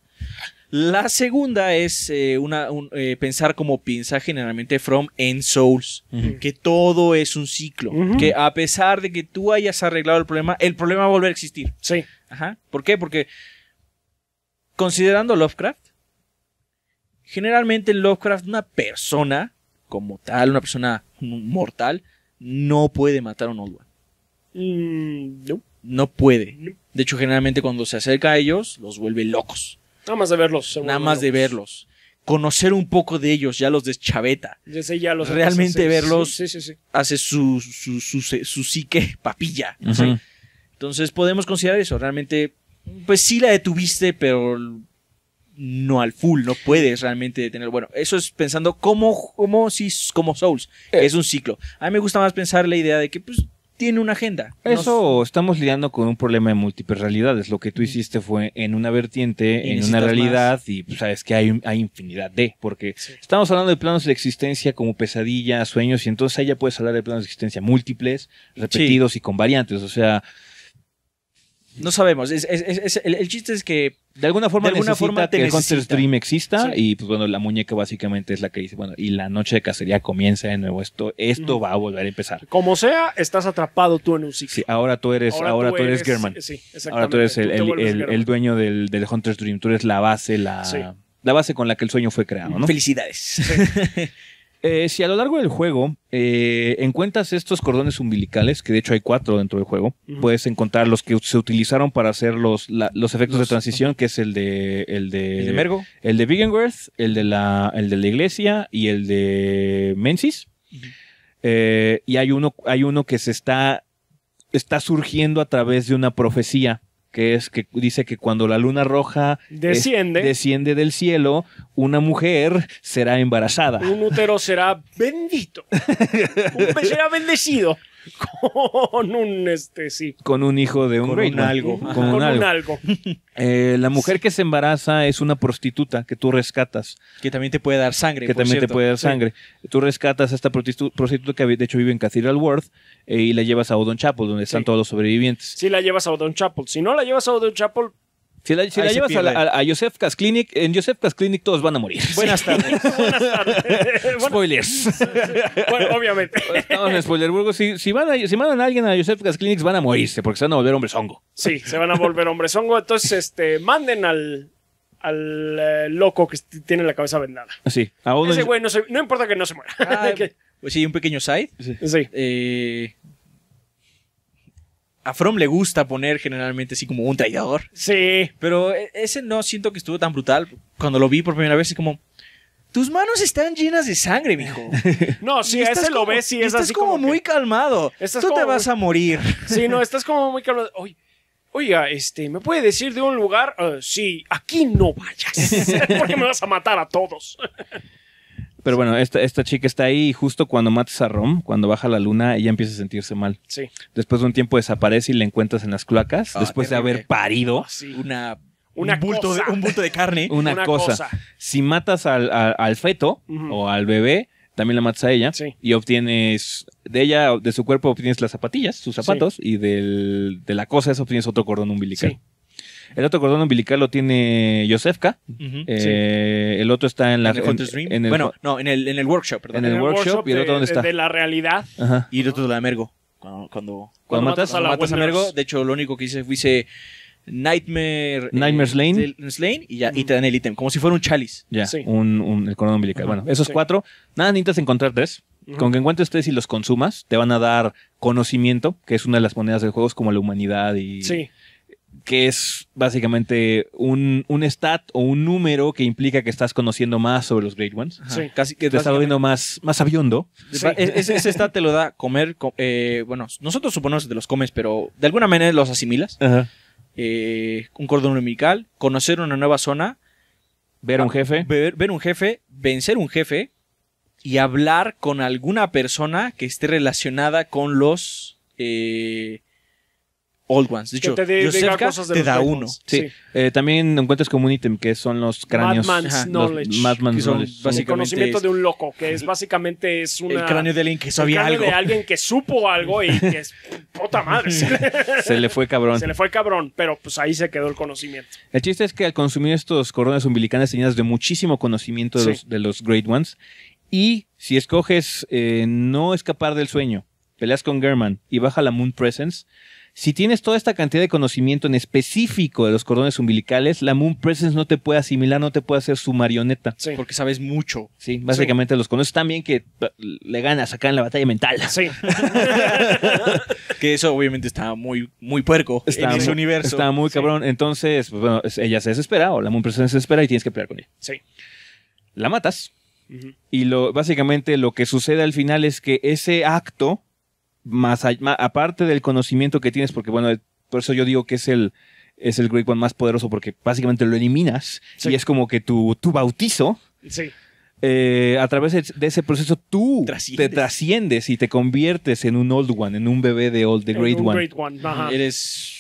La segunda es eh, una, eh, pensar como piensa generalmente From en Souls, que todo es un ciclo, que a pesar de que tú hayas arreglado el problema, el problema va a volver a existir. Sí. Ajá. ¿Por qué? Porque considerando Lovecraft, Generalmente en Lovecraft una persona como tal, una persona mortal, no puede matar a un Old One. Mm, no. puede. De hecho, generalmente cuando se acerca a ellos, los vuelve locos. Nada más de verlos. Nada más de verlos. Conocer un poco de ellos ya los deschaveta. los Realmente verlos hace su, su, psique papilla. Entonces podemos considerar eso. Realmente, pues sí la detuviste, pero no al full, no puedes realmente tener... Bueno, eso es pensando como, como, si, como Souls. Eh. Es un ciclo. A mí me gusta más pensar la idea de que, pues, tiene una agenda. Eso estamos lidiando con un problema de múltiples realidades. Lo que tú mm. hiciste fue en una vertiente, en una realidad, y pues, sabes que hay, hay, infinidad de, porque estamos hablando de planos de existencia como pesadillas, sueños, y entonces ahí ya puedes hablar de planos de existencia múltiples, repetidos y con variantes. O sea, no sabemos. Es, es, el, chiste es que de alguna forma, de alguna forma que el Hunter's Dream exista y pues bueno, la muñeca básicamente es la que dice, bueno, y la noche de cacería comienza de nuevo. Esto, esto va a volver a empezar. Como sea, estás atrapado tú en un ciclo. Sí, ahora tú eres, ahora, tú, eres, German. Ahora tú eres el, dueño del, Hunter's Dream. Tú eres la base, la, la base con la que el sueño fue creado, ¿no? Felicidades. <laughs> Eh, si a lo largo del juego eh, encuentras estos cordones umbilicales, que de hecho hay cuatro dentro del juego, puedes encontrar los que se utilizaron para hacer los, efectos de transición, que es el de el de, el de Mergo, el de el de la el de la iglesia y el de Menzies. Eh, y hay uno hay uno que se está está surgiendo a través de una profecía que es que dice que cuando la luna roja desciende, desciende del cielo, una mujer será embarazada. Un útero será bendito. <laughs> Un pez será bendecido. <laughs> con un este Con un hijo de un, algo. Con, un, algo. <laughs> Eh, la mujer que se embaraza es una prostituta que tú rescatas. Que también te puede dar sangre. Que también te puede dar sangre. Tú rescatas a esta prostituta que de hecho vive en Cathedral Worth eh, y la llevas a Odon Chapel, donde están todos los sobrevivientes. si la llevas a Odon Chapel. Si no la llevas a Odon Chapel, si la, llevas a, a, a, en Joseph Clinic todos van a morir. <laughs> Buenas tardes. <laughs> Spoilers. <laughs> bueno, obviamente. Estamos en Si, si, mandan a alguien a Joseph Clinic, van a morirse porque se van a volver hombres hongo. Sí, se van a volver hombres hongo. Entonces, este, manden al, al eh, loco que tiene la cabeza vendada. Ah, sí. Ese güey no, importa que no se muera. Ah, pues sí, un pequeño side. Sí. sí. Eh, a From le gusta poner generalmente así como un tallador. Sí. Pero e, ese no siento que estuvo tan brutal. Cuando lo vi por primera vez, es como, tus manos están llenas de sangre, mijo. <laughs> No, sí, a ese lo ves y es estás así como, muy calmado. Tú te vas a morir. <laughs> Sí, no, estás como muy calmado. oiga, este, ¿me puede decir de un lugar? Ah, sí, aquí no vayas, <laughs> porque me vas a matar a todos. Pero bueno, esta, chica está ahí y justo cuando matas a Rom, cuando baja la luna, ella empieza a sentirse mal. Sí. Después de un tiempo desaparece y la encuentras en las cloacas, ah, después de haber parido ah, sí. una un, bulto De, un de carne. <laughs> Una, cosa. Si matas al, feto o al bebé, también la matas a ella. Y obtienes, de ella, de su cuerpo obtienes las zapatillas, sus zapatos, y de la cosa esa obtienes otro cordón umbilical. El otro cordón umbilical lo tiene Josefka. eh, El otro está en la. ¿En el, Dream? bueno, no, en el, workshop, perdón. En el, workshop, y el otro dónde está. De la realidad. Y el otro de la Mergo. Cuando, cuando, matas, a, la matas a Mergo, de hecho, lo único que hice fue hice Nightmare. Eh, Slane. y ya, y mm. te dan el ítem, como si fuera un chalice. Ya, sí. un, cordón umbilical. Bueno, esos cuatro. Nada, necesitas encontrar tres. Con que encuentres tres y los consumas, te van a dar conocimiento, que es una de las monedas del juego, como la humanidad y. Sí que es básicamente un, stat o un número que implica que estás conociendo más sobre los Great Ones. casi que te estás volviendo más, más aviondo. E, ese, stat te lo da comer, eh, bueno, nosotros suponemos que te los comes, pero de alguna manera los asimilas. Eh, un cordón umbilical, conocer una nueva zona. Ver a un jefe. Ver, ver un jefe, vencer un jefe y hablar con alguna persona que esté relacionada con los... Eh, Old Ones. te da uno. Sí. Eh, también encuentras como un ítem que son los cráneos. Madman's Madman's Knowledge. el conocimiento de un loco, que es básicamente es un El cráneo de alguien que sabía algo. alguien que supo algo y que es... ¡Puta madre! <laughs> se le fue cabrón. Se le fue cabrón, pero pues ahí se quedó el conocimiento. El chiste es que al consumir estos cordones umbilicales tenías de muchísimo conocimiento de, los, Great Ones y si escoges eh, no escapar del sueño, peleas con German y baja la Moon Presence si tienes toda esta cantidad de conocimiento en específico de los cordones umbilicales, la Moon Presence no te puede asimilar, no te puede hacer su marioneta. Porque sabes mucho. Sí, básicamente los conoces también que le ganas acá en la batalla mental. Sí. <laughs> que eso obviamente está muy, muy puerco está en ese universo. Está muy cabrón. Entonces, pues, bueno, ella se desespera o la Moon Presence se desespera y tienes que pelear con ella. Sí. La matas. Y lo, básicamente lo que sucede al final es que ese acto más, aparte del conocimiento que tienes, porque bueno, por eso yo digo que es el, es el Great One más poderoso, porque básicamente lo eliminas y es como que tu, tu bautizo. Sí. Eh, a través de ese proceso tú te trasciendes y te conviertes en un Old One, en un bebé de Old, the Great One. Eres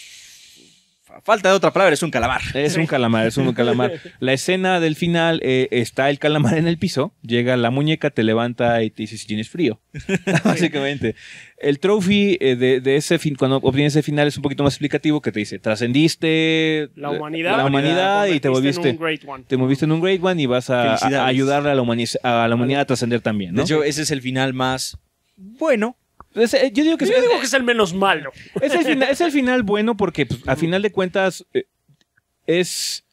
falta de otra palabra, es un calamar. Es un calamar, es un calamar. <laughs> La escena del final eh, está el calamar en el piso, llega la muñeca, te levanta y te dice si tienes frío. <laughs> <laughs> Básicamente. El trophy eh, de, ese fin, cuando obtienes ese final es un poquito más explicativo que te dice, trascendiste la eh, humanidad, la humanidad y te volviste, te moviste en un great one y vas a, ayudarle a la, humanidad a trascender también. De hecho, ese es el final más bueno eh, yo digo eh, que, es, el menos malo. Es el, final, bueno porque, pues, a final de cuentas, eh, es.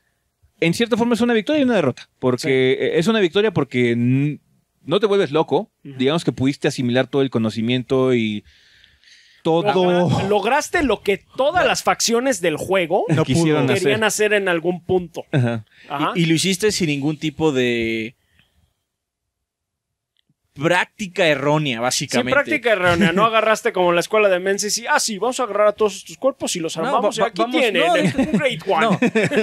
En cierta forma es una victoria y una derrota. Porque es una victoria porque no te vuelves loco. Digamos que pudiste asimilar todo el conocimiento y todo. lograste lo que todas las facciones del juego no querían hacer. en algún punto. y, lo hiciste sin ningún tipo de práctica errónea, básicamente. Sí, práctica errónea. No agarraste como en la escuela de Menzies y, ah, sí, vamos a agarrar a todos estos cuerpos y los armamos. aquí este <laughs> un Great One.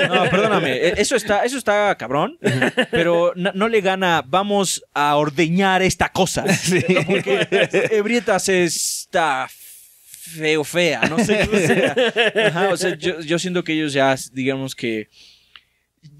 No, perdóname. E, eso está, eso está cabrón, pero no, le gana, vamos a ordeñar esta cosa. <laughs> Sí. Porque Ebrietas está feo, fea, no sé qué sea. o sea, yo, siento que ellos ya, digamos que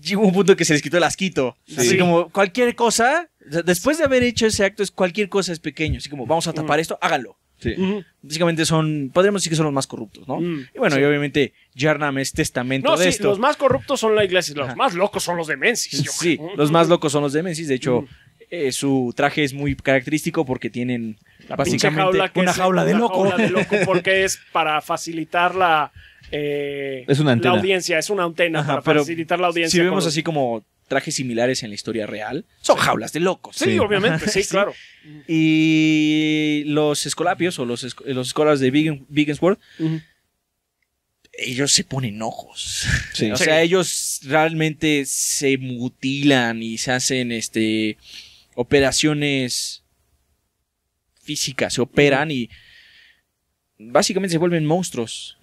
llegó un punto que se les quitó el asquito. Así como cualquier cosa después de haber hecho ese acto, es cualquier cosa es pequeño. Así como, vamos a tapar esto, hágalo. Sí. Básicamente son, podríamos decir que son los más corruptos, ¿no? Mm, y bueno, y obviamente Jarnam es testamento de sí, esto. Los más corruptos son la iglesia, los más locos son los de Menzies. <laughs> Sí, los más locos son los de Menzies. De hecho, eh, su traje es muy característico porque tienen básicamente una, jaula, de una loco. jaula de loco. <laughs> Porque es para facilitar la, eh, es una la audiencia, es una antena para facilitar la audiencia. Si vemos así como trajes similares en la historia real. Son jaulas de locos. Sí, obviamente, <laughs> sí, claro. Y los escolapios o los, los escolas de big Ellos se ponen ojos. o sea, ellos realmente se mutilan y se hacen este operaciones físicas, se operan y básicamente se vuelven monstruos.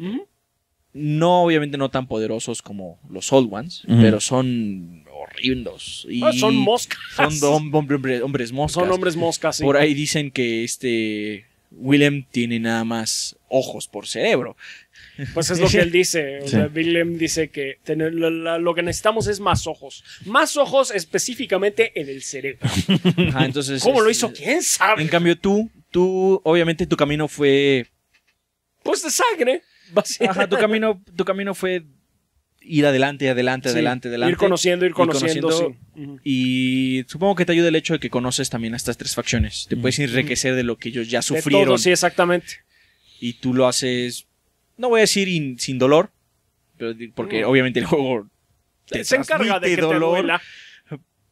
No, obviamente no tan poderosos como los Old Ones, pero son horrendos. Ah, son moscas. Son hombres, moscas. Son hombres moscas, Por ahí dicen que este Willem tiene nada más ojos por cerebro. Pues es lo que él dice. William dice que lo que necesitamos es más ojos. Más ojos específicamente en el cerebro. entonces, ¿Cómo lo hizo? ¿Quién sabe? En cambio, tú, tú, obviamente tu camino fue... Pues de sangre. Ajá, tu camino, tu camino fue ir adelante, adelante, adelante, adelante. Ir conociendo, ir conociendo. Y supongo que te ayuda el hecho de que conoces también a estas tres facciones. Te puedes enriquecer de lo que ellos ya sufrieron. todo, sí, exactamente. Y tú lo haces, no voy a decir sin dolor, pero porque mm. obviamente el juego se encarga de que dolor. Te duela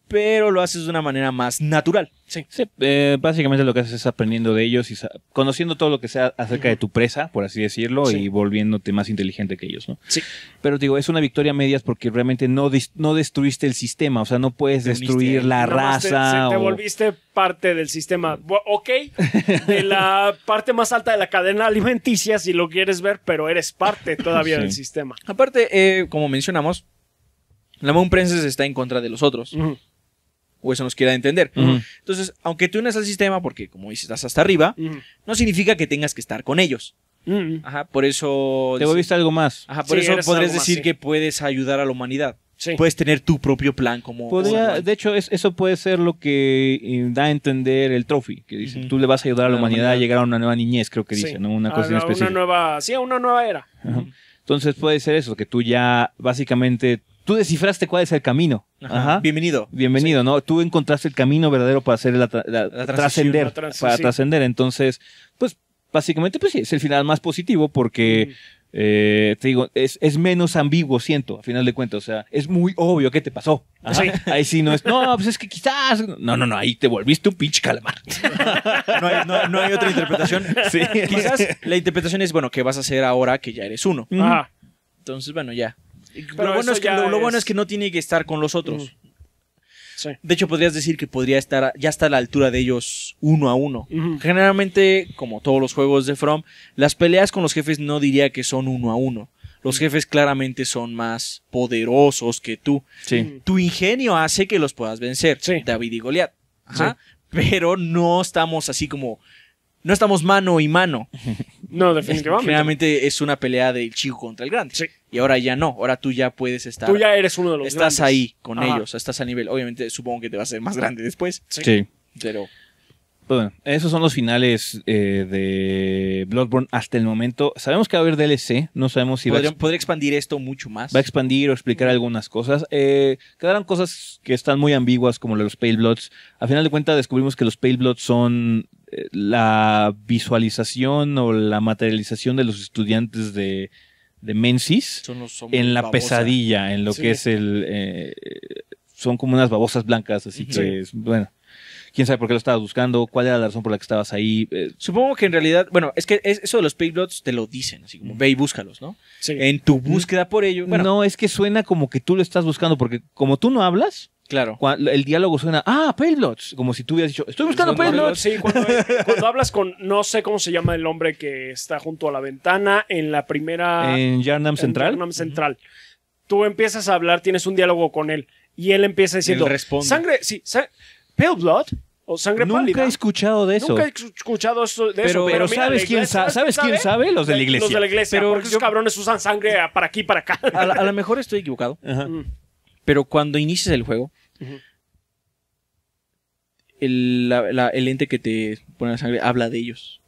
pero lo haces de una manera más natural. Sí, eh, básicamente lo que haces es aprendiendo de ellos y conociendo todo lo que sea acerca de tu presa, por así decirlo, y volviéndote más inteligente que ellos, ¿no? Sí. Pero digo, es una victoria a medias porque realmente no, no destruiste el sistema, o sea, no puedes destruir la raza. Te, te volviste parte del sistema, ok, de la <laughs> parte más alta de la cadena alimenticia, si lo quieres ver, pero eres parte todavía del sistema. Aparte, eh, como mencionamos, la Moon Princess está en contra de los otros o eso nos quiera entender. Entonces, aunque tú unas al sistema, porque como dices, estás hasta arriba, no significa que tengas que estar con ellos. Ajá, por eso. Te visto algo más. Ajá, por eso podrías decir que puedes ayudar a la humanidad. Sí. Puedes tener tu propio plan como... de hecho, eso puede ser lo que eh, da a entender el trophy, que dice, tú le vas a ayudar a la, humanidad, a llegar a una nueva niñez, creo que dice, ¿no? Una cosa nueva, sí, a una nueva era. Entonces puede ser eso, que tú ya básicamente tú descifraste cuál es el camino. Ajá. Bienvenido. Bienvenido, ¿no? Tú encontraste el camino verdadero para hacer la, trascender, para trascender. Entonces, pues básicamente, pues sí, es el final más positivo porque eh, te digo, es, es, menos ambiguo, siento, a final de cuentas. O sea, es muy obvio qué te pasó. Ahí sí no es, no, pues es que quizás. No, no, no, ahí te volviste un pinche calamar. no, hay, no, hay otra interpretación. Sí. Quizás la interpretación es, bueno, ¿qué vas a hacer ahora que ya eres uno? Ajá. Entonces, bueno, ya. Pero, bueno, es que, lo, bueno es que no tiene que estar con los otros. De hecho, podrías decir que podría estar, ya está a la altura de ellos uno a uno. Generalmente, como todos los juegos de From, las peleas con los jefes no diría que son uno a uno. Los jefes claramente son más poderosos que tú. Tu ingenio hace que los puedas vencer, David y Goliat. Pero no estamos así como no estamos mano y mano. No, definitivamente. Generalmente es una pelea del chico contra el grande. Y ahora ya no, ahora tú ya puedes estar. Tú ya eres uno de los Estás ahí con ellos, estás a nivel. Obviamente supongo que te va a ser más grande después. Sí. Pero... Pues bueno, esos son los finales eh, de Bloodborne hasta el momento. Sabemos que va a haber DLC, no sabemos si va a... Podría expandir esto mucho más. Va a expandir o explicar algunas cosas. Eh, quedaron cosas que están muy ambiguas como los Pale Bloods. A final de cuentas descubrimos que los Pale Bloods son la visualización o la materialización de los estudiantes de, de Mensis en la pesadilla, en lo que es el... Eh, son como unas babosas blancas, así que, bueno, quién sabe por qué lo estabas buscando, cuál era la razón por la que estabas ahí. Eh. Supongo que en realidad, bueno, es que eso de los payloads te lo dicen, así como ve y búscalos, ¿no? En tu búsqueda por ello. Bueno, no, es que suena como que tú lo estás buscando, porque como tú no hablas, Claro. el diálogo suena, ah, Bloods como si tú hubieras dicho, estoy buscando Pale Sí, <laughs> cuando, hablas con, no sé cómo se llama el hombre que está junto a la ventana en la primera... En Yarnam Central. Central. Tú empiezas a hablar, tienes un diálogo con él y él empieza diciendo, sangre, sí, Blood, o sangre Nunca he escuchado de eso. Nunca he escuchado eso, de eso. Pero, ¿sabes, quién sabe? Los de la iglesia. Los de la iglesia. Pero porque esos cabrones usan sangre para aquí para acá. A, lo mejor estoy equivocado. <laughs> Pero cuando inicias el juego, el, ente que te pone la sangre habla de ellos.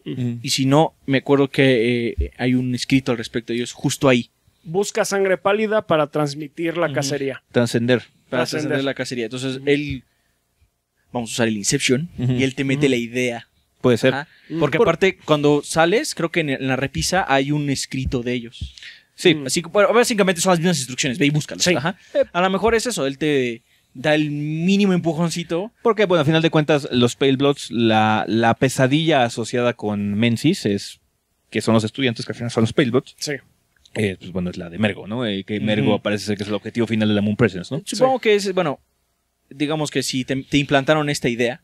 Y si no, me acuerdo que eh, hay un escrito al respecto de ellos justo ahí. Busca sangre pálida para transmitir la cacería. Transcender. Para transcender la cacería. Entonces, él. Vamos a usar el Inception. Y él te mete la idea. Puede ser. Porque aparte, cuando sales, creo que en la repisa hay un escrito de ellos. Sí. Mm. Así básicamente son las mismas instrucciones. Ve y búscalas. A lo mejor es eso. Él te, da el mínimo empujoncito. Porque, bueno, a final de cuentas, los Pale la, la pesadilla asociada con Mensis es que son los estudiantes que al final son los Pale Sí. Eh, pues bueno, es la de Mergo, ¿no? Eh, que Mergo parece ser que es el objetivo final de la Moon Presence, ¿no? Supongo que es, bueno, digamos que si te, implantaron esta idea,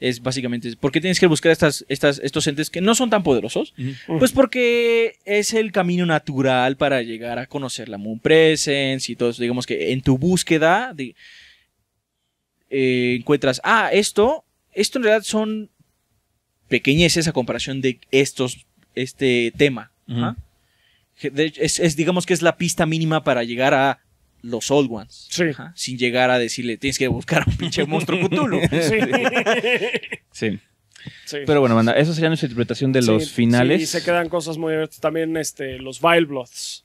es básicamente, ¿por qué tienes que buscar estas, estas, estos entes que no son tan poderosos? Pues porque es el camino natural para llegar a conocer la Moon Presence y todo Digamos que en tu búsqueda... De, eh, encuentras, ah, esto, esto en realidad son pequeñeces a comparación de estos, este tema. es, digamos que es la pista mínima para llegar a los Old Ones. Sin llegar a decirle, tienes que buscar a un pinche monstruo <laughs> Cthulhu. sí. <laughs> sí. Pero bueno, esa sería nuestra interpretación de los finales. y se quedan cosas muy abiertas. También este, los Vile Bloods.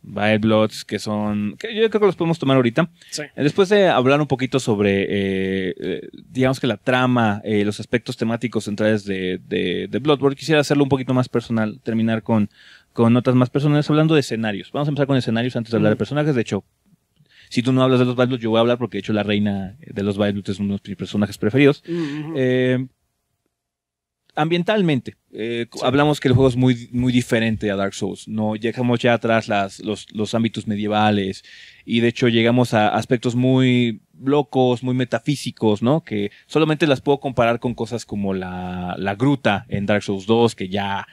que son. Que yo creo que los podemos tomar ahorita. Después de hablar un poquito sobre, eh, eh, digamos que la trama, eh, los aspectos temáticos centrales de, de, Bloodborne, quisiera hacerlo un poquito más personal, terminar con, con notas más personales, hablando de escenarios. Vamos a empezar con escenarios antes de hablar de personajes. De hecho, si tú no hablas de los Vilebloods yo voy a hablar porque de hecho la reina de los Vilebloods es uno de mis personajes preferidos ambientalmente, eh, hablamos que el juego es muy, muy diferente a Dark Souls. No llegamos ya atrás las, los, los, ámbitos medievales y de hecho llegamos a aspectos muy locos, muy metafísicos, ¿no? Que solamente las puedo comparar con cosas como la, la gruta en Dark Souls 2, que ya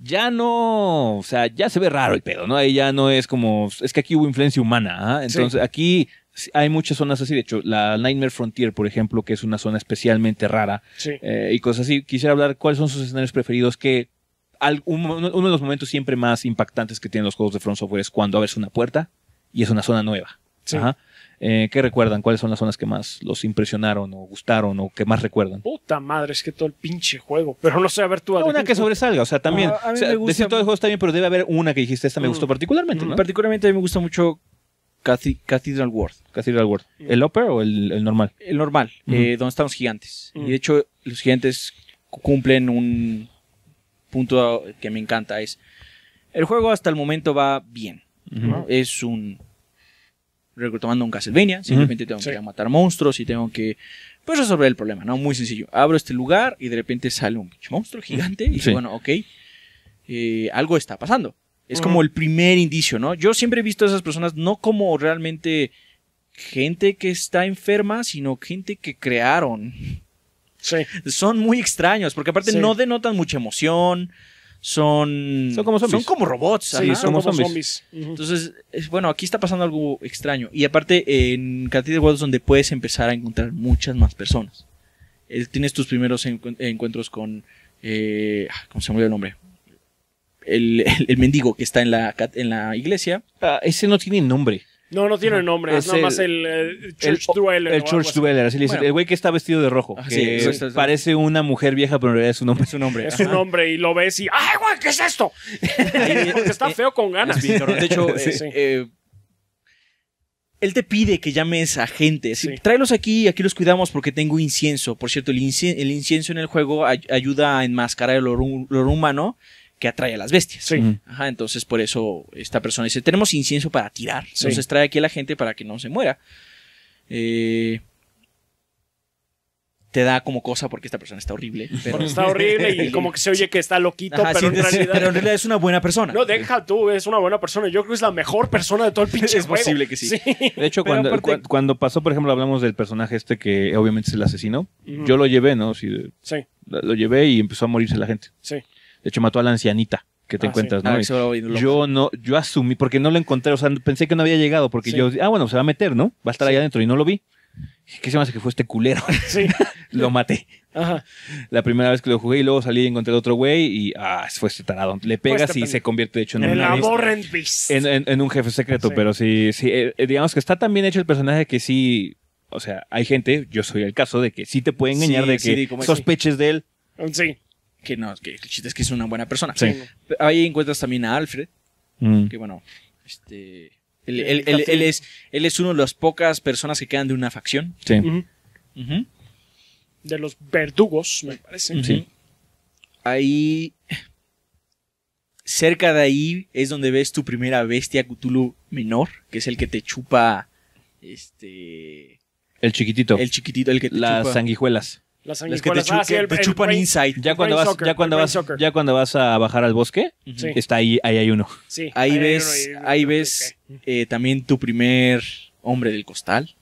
ya no, o sea, ya se ve raro el pedo, ¿no? Ahí ya no es como, es que aquí hubo influencia humana, ¿ah? entonces aquí hay muchas zonas así. De hecho, la Nightmare Frontier, por ejemplo, que es una zona especialmente rara eh, y cosas así. Quisiera hablar cuáles son sus escenarios preferidos que uno de los momentos siempre más impactantes que tienen los juegos de Front Software es cuando abres una puerta y es una zona nueva. Eh, ¿Qué recuerdan? ¿Cuáles son las zonas que más los impresionaron o gustaron o que más recuerdan? Puta madre, es que todo el pinche juego. Pero no sé, a ver tú. una que sobresalga, o sea, también. o decir todo el juego está bien, pero debe haber una que dijiste, esta me mm. gustó particularmente, Particularmente a mí me gusta mucho Cathedral World. ¿El upper o el, normal? El normal, eh, donde están los gigantes. Y de hecho, los gigantes cumplen un punto que me encanta. Es. El juego hasta el momento va bien. Es un. Retomando un Castlevania, simplemente tengo que matar monstruos y tengo que pues resolver el problema, ¿no? Muy sencillo. Abro este lugar y de repente sale un monstruo gigante y bueno, ok, eh, algo está pasando. Es como el primer indicio, ¿no? Yo siempre he visto a esas personas no como realmente gente que está enferma, sino gente que crearon. Sí. Son muy extraños, porque aparte no denotan mucha emoción. Son, como zombies. Son como robots. Sí, son como zombies. Entonces, bueno, aquí está pasando algo extraño. Y aparte, en Cantidad de Es donde puedes empezar a encontrar muchas más personas. Eh, tienes tus primeros encuentros con. Eh, ah, ¿Cómo se llama el nombre? el, mendigo que está en la, en la iglesia. Ah, ese no tiene nombre. No, no tiene nombre, es, nada más el, Church Dweller. El Church Dweller, El güey que está vestido de rojo. parece una mujer vieja, pero en realidad es un hombre. Es un hombre. y lo ves y. ¡Ay, güey, qué es esto! <laughs> Porque está eh, feo con ganas. <laughs> de hecho, eh, eh, él te pide que llames a gente. Tráelos aquí, y aquí los cuidamos porque tengo incienso. Por cierto, el, incienso en el juego ayuda a enmascarar el olor humano que atrae a las bestias. Sí. Ajá, entonces por eso esta persona dice, tenemos incienso para tirar. Entonces trae aquí a la gente para que no se muera. Eh, te da como cosa porque esta persona está horrible. <laughs> Está horrible y como que se oye que está loquito, pero, en realidad... es una buena persona. No, deja tú, es una buena persona. Yo creo que es la mejor persona de todo el <laughs> pinche Es posible que sí. De hecho, <laughs> cuando, pasó, por ejemplo, hablamos del personaje este que obviamente se el asesino, yo lo llevé, ¿no? sí. Lo llevé y empezó a morirse la gente. Sí. De hecho, mató a la ancianita que te ah, encuentras, ah, ¿no? yo no, yo asumí, porque no lo encontré, o sea, pensé que no había llegado, porque yo, ah, bueno, se va a meter, ¿no? Va a estar ahí allá adentro y no lo vi. ¿Qué se me hace que fue este culero? <laughs> Sí. <laughs> lo maté. Ajá. La primera vez que lo jugué y luego salí y encontré otro güey y ah, fue este tarado. Le pegas este y se convierte de hecho en, en, en, en, un jefe secreto, pero sí, sí, eh, eh, digamos que está tan bien hecho el personaje que sí, o sea, hay gente, yo soy el caso de que sí te puede engañar de que sospeches de él. Sí que no, que el chiste es que es una buena persona. Ahí encuentras también a Alfred, mm. que bueno, este... Él, es, él es uno de las pocas personas que quedan de una facción. De los verdugos, me parece. Ahí. Cerca de ahí es donde ves tu primera bestia Cthulhu menor, que es el que te chupa. Este. El chiquitito. El chiquitito, el que Las sanguijuelas. Las que te, chupan inside. Ya cuando vas, ya cuando vas, a bajar al bosque, está ahí, ahí hay uno. ahí, ves, ahí, ves eh, también tu primer hombre del costal.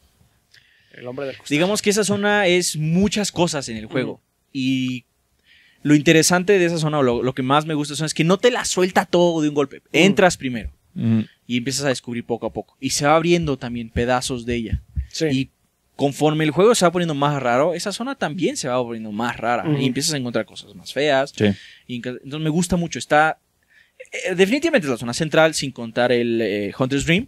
El hombre del costal. Digamos que esa zona es muchas cosas en el juego y lo interesante de esa zona, o lo, que más me gusta es que no te la suelta todo de un golpe. Entras primero y empiezas a descubrir poco a poco y se va abriendo también pedazos de ella. Sí conforme el juego se va poniendo más raro, esa zona también se va poniendo más rara. Y empiezas a encontrar cosas más feas. entonces me gusta mucho. Está. Eh, eh, definitivamente es la zona central, sin contar el eh, Hunter's Dream.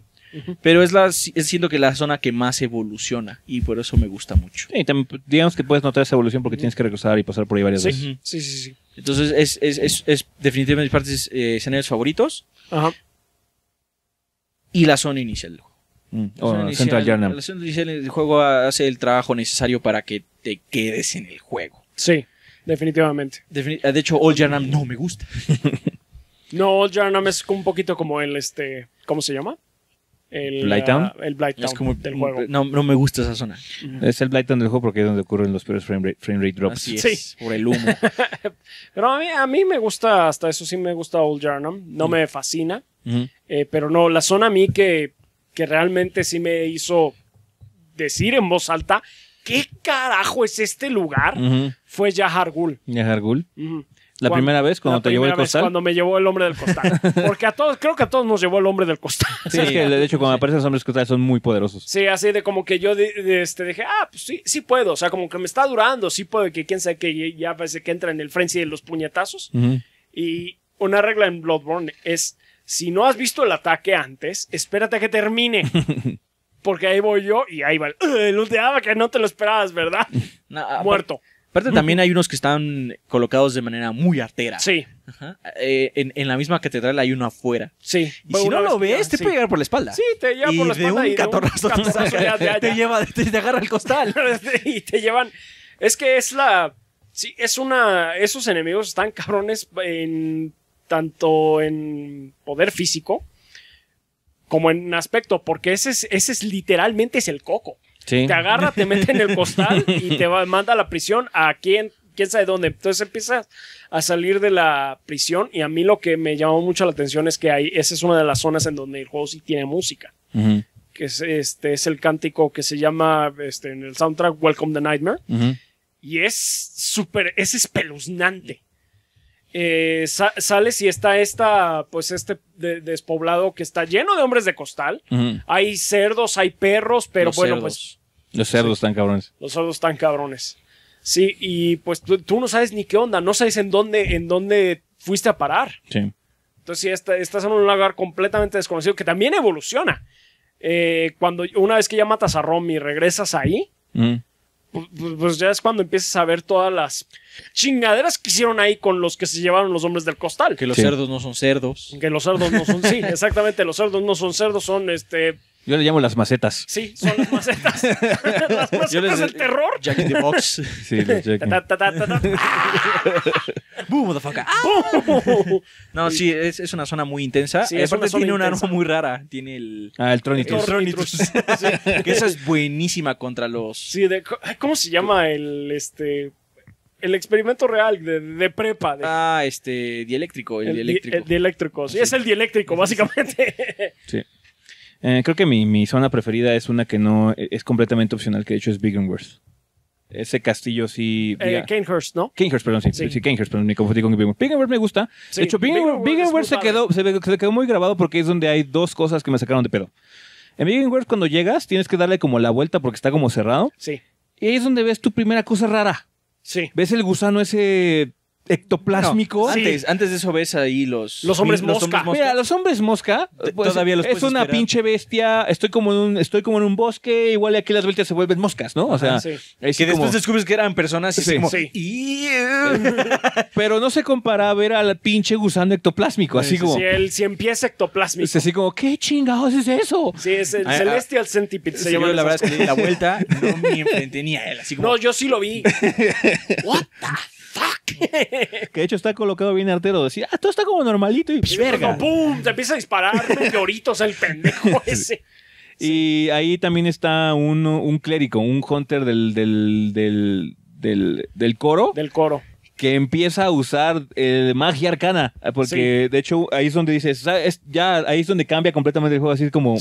Pero es, la, siento que la zona que más evoluciona y por eso me gusta mucho. Sí, digamos que puedes notar esa evolución porque tienes que regresar y pasar por ahí varias veces. Sí, sí, sí. Entonces es, definitivamente mis partes escenarios favoritos. Ajá. Y la zona inicial del juego. Mm, o Central La del juego hace el trabajo necesario para que te quedes en el juego. Sí, definitivamente. Ah, de hecho, Old jarnam no me gusta. <laughs> no, Old Jarnam es un poquito como el, este, ¿cómo se llama? El Blighttown. Ah, el Blighttown es como, del juego. No, no me gusta esa zona. Es el Blighttown del juego porque es donde ocurren los peores frame rate, drops. por el humo. <laughs> pero a mí, me gusta, hasta eso sí me gusta Old jarnam No mm. me fascina. Eh, pero no, la zona a mí que que realmente sí me hizo decir en voz alta, ¿qué carajo es este lugar? Fue Yahar Gul. ¿La primera vez cuando te llevó el costal? cuando me llevó el hombre del costal. <laughs> Porque a todos, creo que a todos nos llevó el hombre del costal. Sí, es que de hecho cuando aparecen los hombres costales son muy poderosos. Sí, así de como que yo este, dije, ah, pues sí, sí puedo. O sea, como que me está durando, sí puedo. Que quién sabe que ya parece que entra en el frenzy de los puñetazos. Y una regla en Bloodborne es si no has visto el ataque antes, espérate a que termine. <laughs> Porque ahí voy yo y ahí va el, que no te lo esperabas, ¿verdad? <laughs> Ah, Muerto. Aparte, también hay unos que están colocados de manera muy artera. Sí. Eh, en, la misma catedral hay uno afuera. Sí. Y si no lo ves, te puede llegar por la espalda. Sí, te lleva por la espalda. De un <laughs> te, te agarra el costal. y te llevan. Es que es la. Sí, es una. Esos enemigos están cabrones en tanto en poder físico como en aspecto, porque ese es, ese literalmente es el coco. Te agarra, te mete en el costal <laughs> y te manda a la prisión a quien quién sabe dónde. Entonces empiezas a salir de la prisión y a mí lo que me llamó mucho la atención es que ahí, esa es una de las zonas en donde el juego sí tiene música. Que es, este, es el cántico que se llama este, en el soundtrack Welcome the Nightmare. Y es súper, es espeluznante. Eh, sales y está esta, pues este despoblado que está lleno de hombres de costal. Hay cerdos, hay perros, pero bueno, pues. Los cerdos están cabrones. Los cerdos están cabrones. Sí, y pues tú, no sabes ni qué onda, no sabes en dónde, en dónde fuiste a parar. Sí. Entonces, estás en un lugar completamente desconocido que también evoluciona. Eh, cuando una vez que ya matas a Romy y regresas ahí, pues, pues, pues, ya es cuando empiezas a ver todas las chingaderas que hicieron ahí con los que se llevaron los hombres del costal. Que los cerdos no son cerdos. Que los cerdos no son, sí, <laughs> exactamente, los cerdos no son cerdos, son este yo le llamo las macetas. Sí, son las macetas. <laughs> las macetas del terror. Jack in the Box. Sí, <laughs> Jack in motherfucker! No, sí, es, una zona muy intensa. Eh, aparte tiene un arma muy rara. Tiene el... Ah, el Tronitus. El <laughs> esa es buenísima contra los... Sí, de, ¿cómo se llama el... este el experimento real de, de prepa. ah, este, dieléctrico, el, dieléctrico. el dieléctrico, sí, es el dieléctrico, básicamente. Sí. Eh, creo que mi, zona preferida es una que no e, es completamente opcional, que de hecho es Biggenworth. Ese castillo sí. Eh, ¿no? Kanehurst, perdón, sí. Sí, me confundí con me gusta. de hecho, Biggenworth se quedó, se, quedó muy grabado porque es donde hay dos cosas que me sacaron de pedo. En Biggenworth, cuando llegas, tienes que darle como la vuelta porque está como cerrado. Sí. Y ahí es donde ves tu primera cosa rara. Sí. Ves el gusano ese ectoplásmico. antes, antes de eso ves ahí los... Los hombres, mosca. Mira, los hombres mosca... Pues, todavía los Es una pinche bestia. Estoy como, en un, estoy como en un bosque. Igual aquí las vueltas se vuelven moscas, ¿no? O sea... Que después descubres que eran personas y sí. <laughs> Pero no se compara a ver al pinche gusano ectoplásmico. Así como... Si, él, si empieza ectoplásmico. Es así como, ¿qué chingados es eso? Sí, es el ah, Celestial Centipede. Se yo la verdad es que la vuelta, no me <laughs> enfrenté ni a él. Así como, no, yo sí lo vi. <laughs> What the <laughs> que de hecho está colocado bien artero. Decía, ah, todo está como normalito y, verga. ¡Pum! Te empieza a disparar el pendejo <laughs> ese. Y ahí también está un, un clérigo, un hunter del, del, del, del, coro. Del coro que empieza a usar eh, magia arcana. Porque de hecho ahí es donde dices, ah, ya ahí es donde cambia completamente el juego, así como...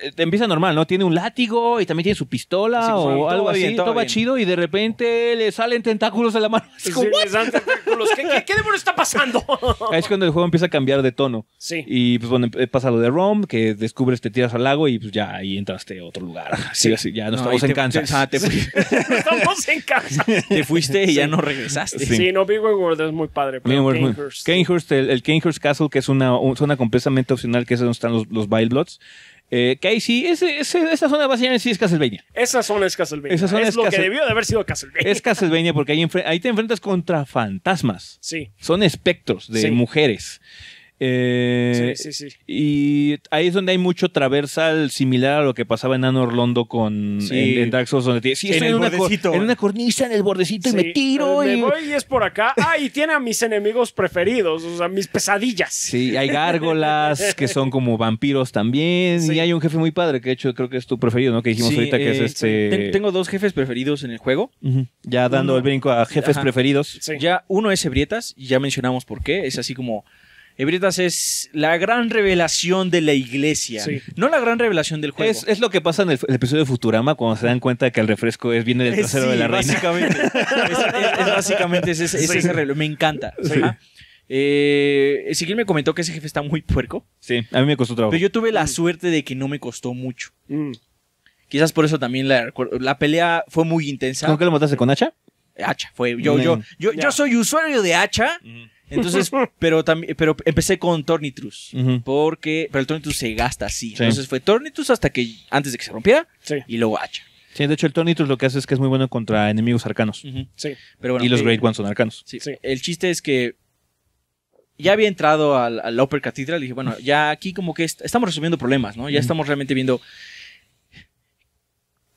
Eh, empieza normal, ¿no? Tiene un látigo y también tiene su pistola o algo así. todo, va chido y de repente le salen tentáculos a la mano. ¿Qué, qué, demonios está pasando? <laughs> es cuando el juego empieza a cambiar de tono. Sí. Y pues bueno, eh, pasa lo de Rome que descubres, te tiras al lago y pues ya ahí entraste a otro lugar. Sí, sí así, ya no, ah, <laughs> estamos en Kansas. ah, te estamos <laughs> en Kansas. te fuiste y ya no regresaste. Sí, no, Big World es muy padre. Pero Kanehurst. el, el Kanehurst Castle, que es una zona completamente opcional, que es donde están los, los eh, que ahí sí, esa zona básicamente sí es Castlevania. Esa zona es Castlevania. Esa zona es, lo que debió de haber sido Castlevania. Es Castlevania porque ahí, te enfrentas contra fantasmas. Sí. Son espectros de mujeres. Eh, sí, sí, Y ahí es donde hay mucho traversal similar a lo que pasaba en Anor Orlando con en, Dark Souls. Donde tiene, sí, en, una cornisa, en el bordecito y me tiro. Me y... voy y es por acá. Ah, y tiene a mis enemigos preferidos, o sea, mis pesadillas. Sí, hay gárgolas <laughs> que son como vampiros también. Y hay un jefe muy padre que, de hecho, creo que es tu preferido, ¿no? Que dijimos ahorita que es eh, este. Tengo dos jefes preferidos en el juego. Ya dando el brinco a jefes preferidos. Ya uno es Ebrietas, y ya mencionamos por qué. Es así como Ebrietas es la gran revelación de la iglesia, no la gran revelación del juego. Es, lo que pasa en el, episodio de Futurama cuando se dan cuenta que el refresco viene del eh, trasero de la reina. Básicamente, <laughs> es, básicamente es, ese, Me encanta. Sí. Eh, me comentó que ese jefe está muy puerco. Sí, a mí me costó trabajo. Pero yo tuve la mm. suerte de que no me costó mucho. Mm. Quizás por eso también la, pelea fue muy intensa. ¿Con qué lo mataste? ¿Con hacha? Hacha, fue. Yo, mm. yo, yo, yo soy usuario de hacha. Entonces, <laughs> pero también, pero empecé con Tornitrus. Porque, pero el Tornitrus se gasta así. Entonces fue Tornitrus hasta que, antes de que se rompiera, y luego hacha. Sí, de hecho el Tornitrus lo que hace es que es muy bueno contra enemigos arcanos. Sí. Pero y los eh, Great Ones son arcanos. Sí. El chiste es que ya había entrado al, al Upper Cathedral y dije, bueno, ya aquí como que estamos resolviendo problemas, ¿no? Ya estamos realmente viendo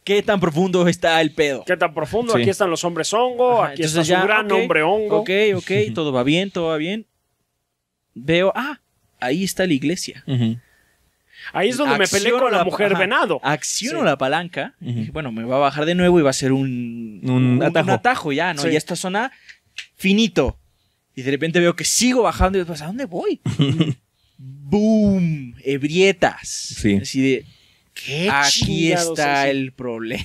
qué tan profundo está el pedo. Qué tan profundo, aquí están los hombres hongo, aquí está ya, su gran hombre hongo. Ok, ok, <laughs> todo va bien, todo va bien. Veo, ah, ahí está la iglesia. Ahí es donde me peleé con la, mujer venado. Acciono la palanca. y Bueno, me va a bajar de nuevo y va a ser un, un, atajo. ya, ¿no? Y esta zona, finito. Y de repente veo que sigo bajando y después, ¿a dónde voy? <laughs> ¡Boom! Ebrietas. Sí. Así de, aquí está el problema.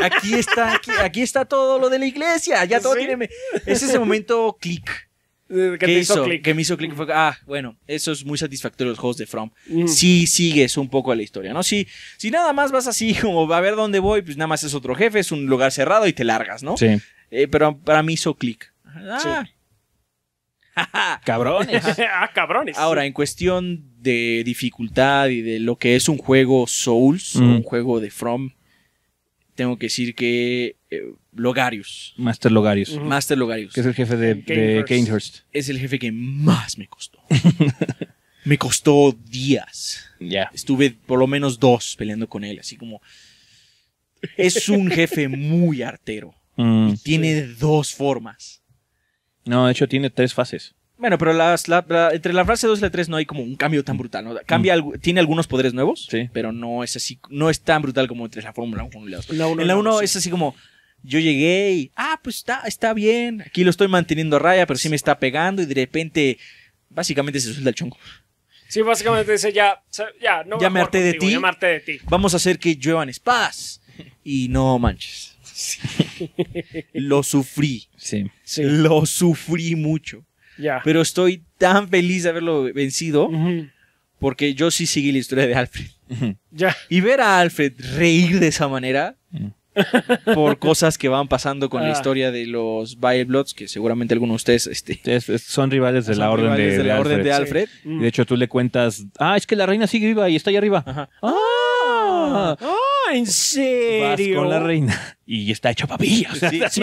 aquí está, aquí, está todo lo de la iglesia. Ya todo tiene. Es ese momento clic. Que, click. <laughs> que me hizo clic ah, bueno, eso es muy satisfactorio los juegos de From. Mm. Sí sigues un poco a la historia, ¿no? Si, si nada más vas así como a ver dónde voy, pues nada más es otro jefe, es un lugar cerrado y te largas, ¿no? Sí. Eh, pero para mí hizo clic. Ah. Sí. <laughs> cabrones. <laughs> ah, cabrones. Ahora, en cuestión de dificultad y de lo que es un juego Souls, un juego de From, tengo que decir que eh, Logarius. Master Logarius. Master Logarius. Que es el jefe de, Es el jefe que más me costó. <laughs> me costó días. Ya. Estuve por lo menos dos peleando con él, así como... Es un jefe muy artero. Mm. tiene dos formas. No, de hecho tiene tres fases. Bueno, pero las, la, la, entre la frase 2 y la 3 no hay como un cambio tan mm. brutal, ¿no? Cambia, mm. tiene algunos poderes nuevos, pero no es así, no es tan brutal como entre la Fórmula 1 y la 2. en la 1 es así como, yo llegué y, ah, pues está, está bien, aquí lo estoy manteniendo a raya, pero sí me está pegando y de repente, básicamente se suelta el chongo. Sí, básicamente dice, ya, ya, no ya me harté de ti. Vamos a hacer que lluevan espadas. Y no manches. lo sufrí. Sí. Lo sufrí mucho. Pero estoy tan feliz de haberlo vencido. Porque yo sí seguí la historia de Alfred. Ya. Y ver a Alfred reír de esa manera mm. por cosas que van pasando con la ah. historia de los Bloods, que seguramente algunos de ustedes este, son rivales de, la, orden de, Alfred. De hecho, tú le cuentas, ah, es que la reina sigue viva y está ahí arriba. ah, ah. ¿en serio? con la reina y está hecho papilla.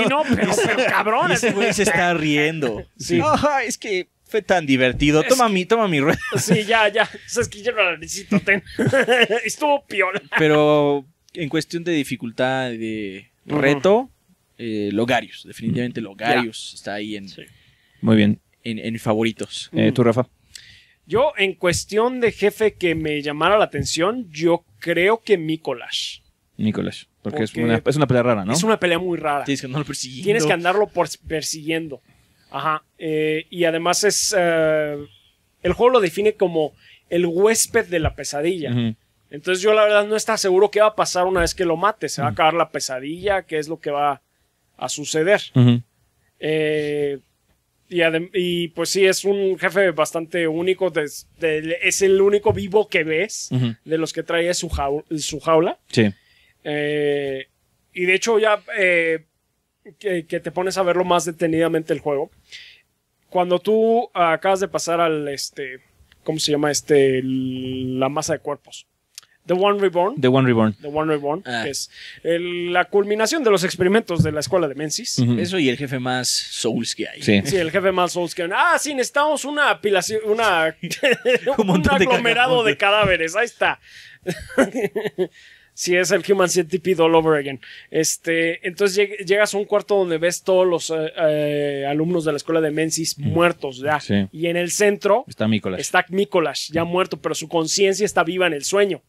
no, pero, cabrón. Ese güey se está riendo. es que fue tan divertido. Toma mi, toma mi rueda. Sí, ya, ya. Sabes que yo no la necesito, <laughs> Estuvo peor. Pero en cuestión de dificultad, de reto, eh, Logarios. Definitivamente mm. Logarios está ahí en... Muy bien. En, favoritos. Eh, ¿Tú, Rafa? Yo, en cuestión de jefe que me llamara la atención, yo creo que Nicolás. Nicolás. Porque, es, una, pelea rara, ¿no? Es una pelea muy rara. Tienes que andarlo persiguiendo. Tienes que andarlo persiguiendo. Ajá. Eh, y además es. Eh, el juego lo define como el huésped de la pesadilla. Entonces yo la verdad no está seguro qué va a pasar una vez que lo mate. Se va a acabar la pesadilla, qué es lo que va a suceder. Y, pues sí, es un jefe bastante único. es el único vivo que ves de los que trae su, jaula. Sí. Eh, y de hecho ya eh, que, te pones a verlo más detenidamente el juego. Cuando tú acabas de pasar al este... ¿Cómo se llama este? la masa de cuerpos. The One Reborn. The One Reborn. The One Reborn, ah. que es la culminación de los experimentos de la escuela de Menzies. Eso y el jefe más Souls que hay. Sí, el jefe más Souls que hay. Ah, sí, necesitamos una apilación, una, <laughs> un, aglomerado de, de cadáveres. Ahí está. <laughs> si es el Human Centipede all over again. Este, entonces llegas a un cuarto donde ves todos los eh, eh, alumnos de la escuela de Menzies muertos ya. Y en el centro está Mikolas. Está ya muerto, pero su conciencia está viva en el sueño.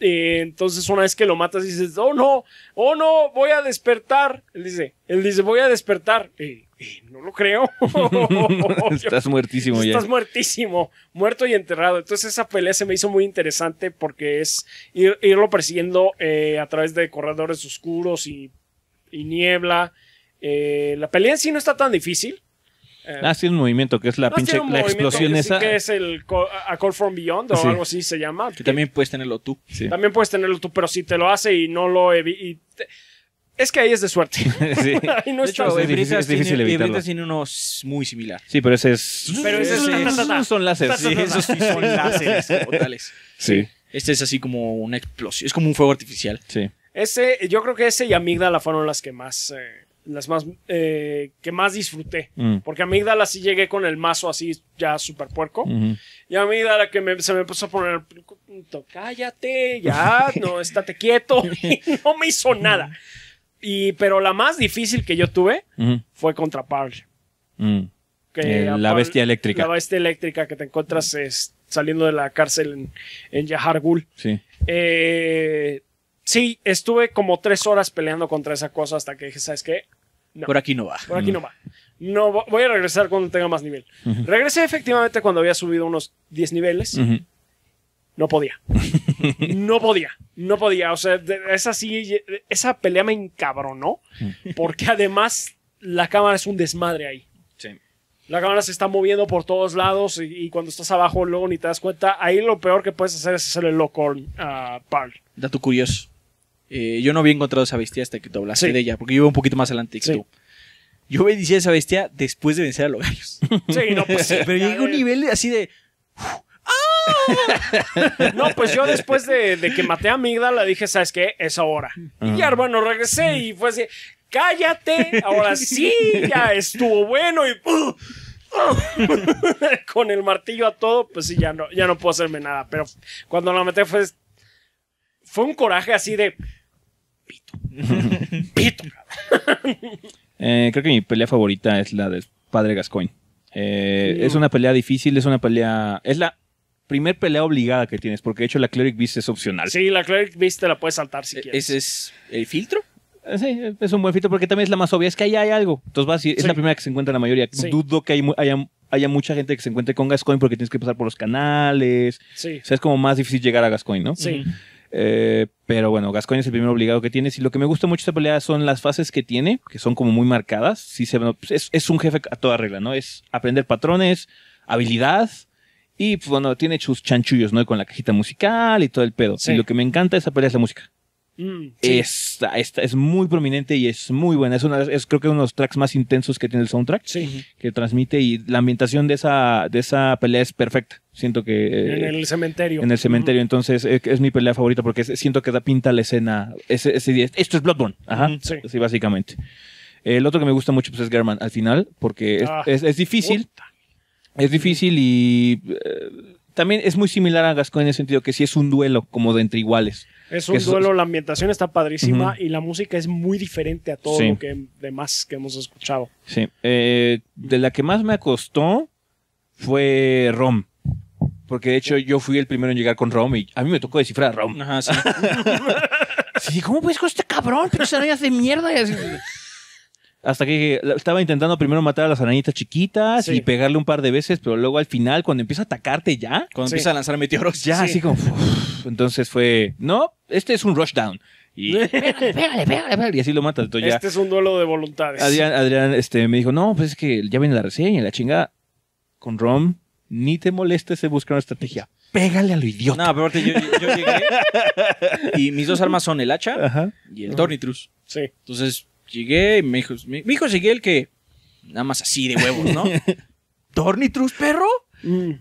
Eh, entonces una vez que lo matas dices, oh no, oh no, voy a despertar. Él dice, él dice, voy a despertar. Eh, no lo creo. <laughs> Estás muertísimo ya. Estás muertísimo, muerto y enterrado. Entonces esa pelea se me hizo muy interesante porque es irlo persiguiendo eh, a través de corredores oscuros y, niebla. Eh, la pelea en sí no está tan difícil. ah, sí, un movimiento que es la pinche la explosión esa. es el A Call from Beyond o algo así se llama. Que, también puedes tenerlo tú. También puedes tenerlo tú, pero si te lo hace y no lo... evita... Es que ahí es de suerte. <laughs> sí. <laughs> ahí no de es, difícil, es difícil uno muy similar. Sí, pero ese es... Pero ese es, <laughs> son láseres. Sí, esos son láseres como Sí. Este es así como una explosión. Es como un fuego artificial. Sí. Ese, yo creo que ese y Amígdala fueron las que más... Eh, las más eh, que más disfruté. Mm. Porque Amígdala sí llegué con el mazo así ya super puerco. Y Amígdala que se me puso a poner, cállate, ya, no, estate quieto. no me hizo nada. Y, pero la más difícil que yo tuve fue contra Parl. Mm. Eh, la bestia eléctrica. La bestia eléctrica que te encuentras saliendo de la cárcel en, en Yahar Sí. Eh, sí, estuve como tres horas peleando contra esa cosa hasta que dije, ¿sabes qué? por aquí no va. Por aquí no, va. No, voy a regresar cuando tenga más nivel. Regresé efectivamente cuando había subido unos 10 niveles no podía. <laughs> No podía, no podía. O sea, es así esa pelea me encabronó. Porque además la cámara es un desmadre ahí. Sí. La cámara se está moviendo por todos lados y, cuando estás abajo luego ni te das cuenta. Ahí lo peor que puedes hacer es hacer el loco a ah, par. Dato curioso. Eh, yo no había encontrado esa bestia hasta que te hablaste de ella, porque yo iba un poquito más adelante que tú. Yo vi esa bestia después de vencer a los gallos. Sí, no, pues, sí. <laughs> Pero llegué a un nivel así de no, pues yo después de, que maté a La dije, ¿sabes qué? Es ahora. Y ya, ah. hermano, regresé y fue así, cállate, ahora sí, ya estuvo bueno y... <laughs> con el martillo a todo, pues sí, ya no, ya no puedo hacerme nada. Pero cuando la metí fue, fue un coraje así de... Pito. Pito. Eh, creo que mi pelea favorita es la del padre Gascoigne. Eh, es una pelea difícil, es una pelea... Es la primer pelea obligada que tienes, porque de hecho la Cleric Beast es opcional. Sí, la Cleric Beast te la puedes saltar si e-, quieres. ¿Ese es el eh, filtro? Eh, sí, es un buen filtro porque también es la más obvia. Es que ahí hay algo. Entonces vas y es la primera que se encuentra la mayoría. Dudo que haya, mucha gente que se encuentre con Gascoin porque tienes que pasar por los canales. O sea, es como más difícil llegar a Gascoin, ¿no? Sí. Eh, pero bueno, Gascoin es el primer obligado que tienes. Y lo que me gusta mucho de esta pelea son las fases que tiene, que son como muy marcadas. Sí pues, es un jefe a toda regla, ¿no? Es aprender patrones, habilidad, y pues, bueno, tiene sus chanchullos, ¿no? Con la cajita musical y todo el pedo. Sí. Y lo que me encanta de esa pelea es la música. Mm, sí. es, es, muy prominente y es muy buena. Es, una, es creo que uno de los tracks más intensos que tiene el soundtrack sí. que transmite y la ambientación de esa, de esa pelea es perfecta. Siento que... en el cementerio. En el cementerio. Entonces es, mi pelea favorita porque siento que da pinta a la escena. Ese, esto es Bloodborne. Ajá. sí. básicamente. El otro que me gusta mucho pues, es German al final porque es, ah. difícil es difícil y eh, también es muy similar a Gascón en el sentido que sí es un duelo como de entre iguales. Es un duelo, la ambientación está padrísima y la música es muy diferente a todo lo que demás que hemos escuchado. Sí, eh, de la que más me acostó fue Rom. Porque de hecho yo fui el primero en llegar con Rom y a mí me tocó descifrar a Rom. <laughs> sí. ¿cómo puedes con este cabrón? Pero se de mierda. Y así hasta que estaba intentando primero matar a las arañitas chiquitas y pegarle un par de veces, pero luego al final, cuando empieza a atacarte ya. Cuando empieza a lanzar meteoros. Ya, así como. entonces fue. No, este es un rushdown. Y <laughs> y así lo matas. ya, este es un duelo de voluntades. Adrián, este, me dijo, no, pues es que ya viene la reseña, la chinga Con Rom, ni te molestes en buscar una estrategia. Pégale a lo idiota. yo, <laughs> y mis dos armas son el hacha y el tornitrus. Sí. Entonces llegué y me dijo, me dijo llegué el que, nada más así de huevos, ¿no? <laughs> ¿Tornitrus, perro? Mm.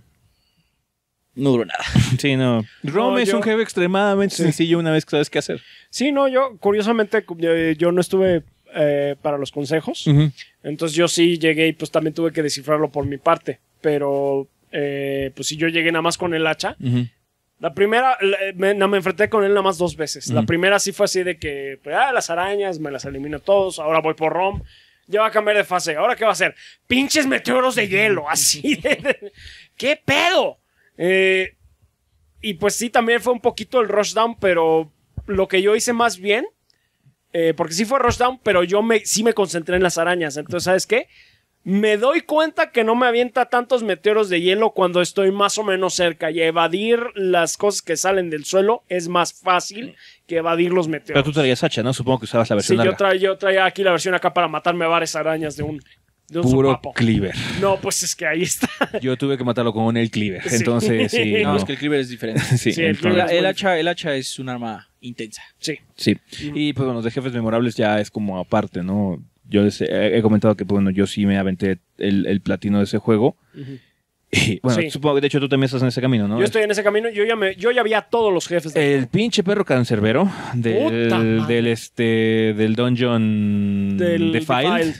No duró nada. <laughs> Sí, no. Rome es un jefe extremadamente sencillo una vez que sabes qué hacer. Sí, no, yo, curiosamente, eh, yo no estuve eh, para los consejos. Entonces yo sí llegué y pues también tuve que descifrarlo por mi parte. Pero eh, pues si yo llegué nada más con el hacha, la primera, eh, me, me, enfrenté con él nada más dos veces. La primera sí fue así de que, pues, ah, las arañas, me las elimino todos, ahora voy por Rom. Ya va a cambiar de fase. ¿Ahora qué va a hacer? Pinches meteoros de hielo, <laughs> así. ¿Qué pedo? Eh, y pues sí, también fue un poquito el rushdown, pero lo que yo hice más bien, eh, porque sí fue rushdown, pero yo me, sí me concentré en las arañas. Entonces, ¿sabes qué? me doy cuenta que no me avienta tantos meteoros de hielo cuando estoy más o menos cerca y evadir las cosas que salen del suelo es más fácil que evadir los meteoros. Pero tú traías hacha, ¿no? Supongo que usabas la versión Sí, Yo, yo, traía aquí la versión acá para matarme a varias arañas de un... Puro No, pues es que ahí está. <laughs> Yo tuve que matarlo con el cleaver. Entonces, sí. <laughs> No, es que el cleaver es diferente. <laughs> sí, el, hacha, el hacha es un arma intensa. Sí. Sí. Y pues bueno, de jefes memorables ya es como aparte, ¿no? yo les he, comentado que, pues, bueno, yo sí me aventé el, platino de ese juego. Y, bueno, supongo que de hecho tú también estás en ese camino, ¿no? Yo estoy en ese camino, yo ya, me, yo ya vi a todos los jefes. el pinche perro cancerbero del, del, este, del dungeon del Defiled, Defiled,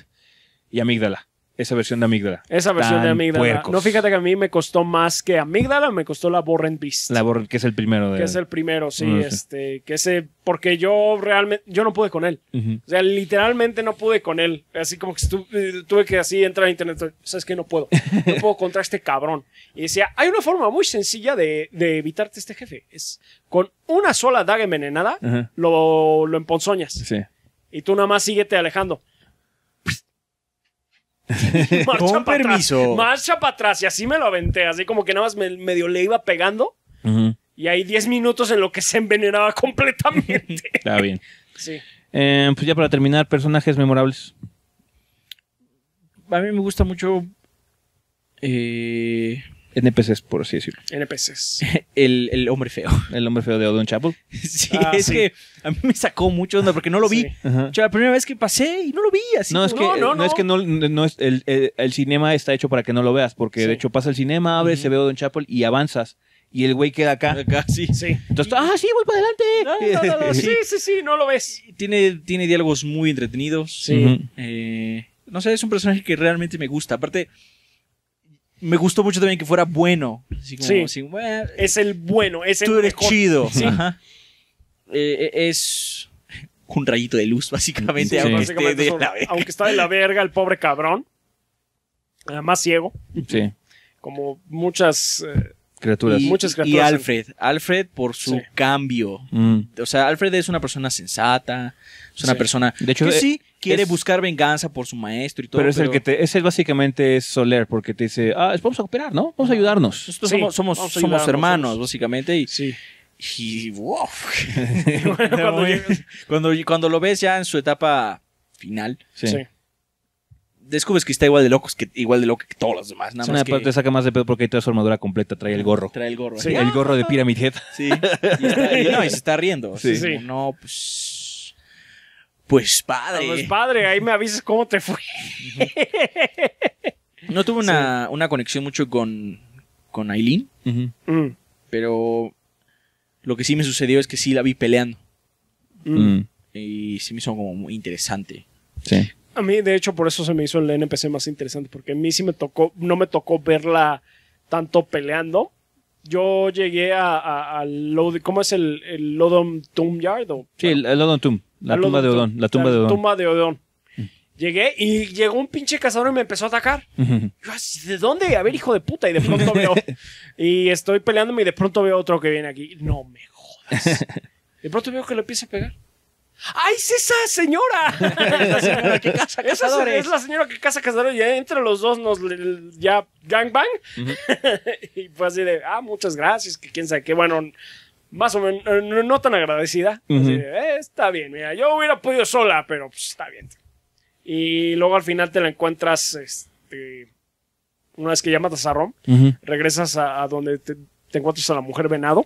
y Amígdala. Esa versión de Amígdala. Esa versión de Amígdala. No, fíjate que a mí me costó más que Amígdala, me costó la Borren Beast. La Borren, que es el primero. De... Que es el primero, sí. este, que ese, porque yo realmente, yo no pude con él. O sea, literalmente no pude con él. Así como que eh, tuve que así entrar a internet. Sabes que no puedo. No <laughs> puedo contra este cabrón. Y decía, hay una forma muy sencilla de, de evitarte este jefe. Es con una sola daga envenenada, lo, emponzoñas. Sí. Y tú nada más síguete alejando. <laughs> marcha para permiso. Atrás, marcha para atrás. Y así me lo aventé, así como que nada más me, medio le iba pegando. Y ahí 10 minutos en lo que se envenenaba <laughs> completamente. Está bien. Sí. Eh, pues ya para terminar, personajes memorables. A mí me gusta mucho. Eh, NPCs, por así decirlo. <laughs> NPCs. El, el hombre feo. El hombre feo de Odon Chapel. <laughs> sí, ah, es que a mí me sacó mucho onda porque no lo vi. la primera vez que pasé y no lo vi así. No, es que no, es que no, no es, el, el, cinema está hecho para que no lo veas, porque de hecho pasa el cinema, abre, se ve Odon Chapel y avanzas. Y el güey queda acá. Acá, sí. sí. Entonces, ah, sí, voy para adelante. No, <laughs> sí, sí, sí, no lo ves. Tiene, tiene diálogos muy entretenidos. Sí. Eh, no sé, es un personaje que realmente me gusta. Aparte, me gustó mucho también que fuera bueno. sí. es el bueno, es el eres chido. Eh, eh, es un rayito de luz, básicamente. Aunque, está de la verga el pobre cabrón. Eh, más ciego. Sí. Como muchas... criaturas. Y, muchas criaturas. Alfred. Alfred por su cambio. Mm. O sea, Alfred es una persona sensata. Es una persona... De hecho, sí quiere buscar venganza por su maestro y todo. Pero es el que te, es básicamente es Soler, porque te dice, ah, vamos a cooperar, ¿no? Vamos a ayudarnos. somos, somos, somos hermanos, básicamente, y, sí. y wow. <laughs> <laughs> cuando, cuando, lo ves ya en su etapa final, sí. descubres que está igual de locos que igual de loco que todos los demás. Nada más que... te saca más de pedo porque hay toda su armadura completa, trae el gorro. Trae el gorro. El gorro de ah. Pyramid Head. Sí. Y, se está riendo. Sí. no, pues pues padre. Pues padre, ahí me avisas cómo te fue. No tuve una, conexión mucho con, con Aileen, mm. pero lo que sí me sucedió es que sí la vi peleando. Mm. Mm. Y sí me hizo como muy interesante. A mí, de hecho, por eso se me hizo el NPC más interesante, porque a mí sí me tocó, no me tocó verla tanto peleando. Yo llegué a, a, ¿cómo es el, el Lodom Tomb Yard? sí, el, el, Lodom Tomb. La tumba de Odón, la tumba de Odón. de Odón. Llegué y llegó un pinche cazador y me empezó a atacar. Yo así, ¿de dónde? A ver, hijo de puta. Y de pronto veo. <laughs> y estoy peleándome y de pronto veo otro que viene aquí. No me jodas. <laughs> De pronto veo que le empieza a pegar. ¡Ay, es esa señora! <laughs> es la señora que caza cazadores. Es, la señora que caza cazadores. Y entre los dos nos ya gangbang. y fue así de, ah, muchas gracias, que quién sabe qué. Bueno, más o menos, eh, no, tan agradecida. Eh, está bien, mira, yo hubiera podido sola, pero pues, está bien. Y luego al final te la encuentras, este, una vez que llamas a Rom, regresas a, donde te, encuentras a la mujer venado.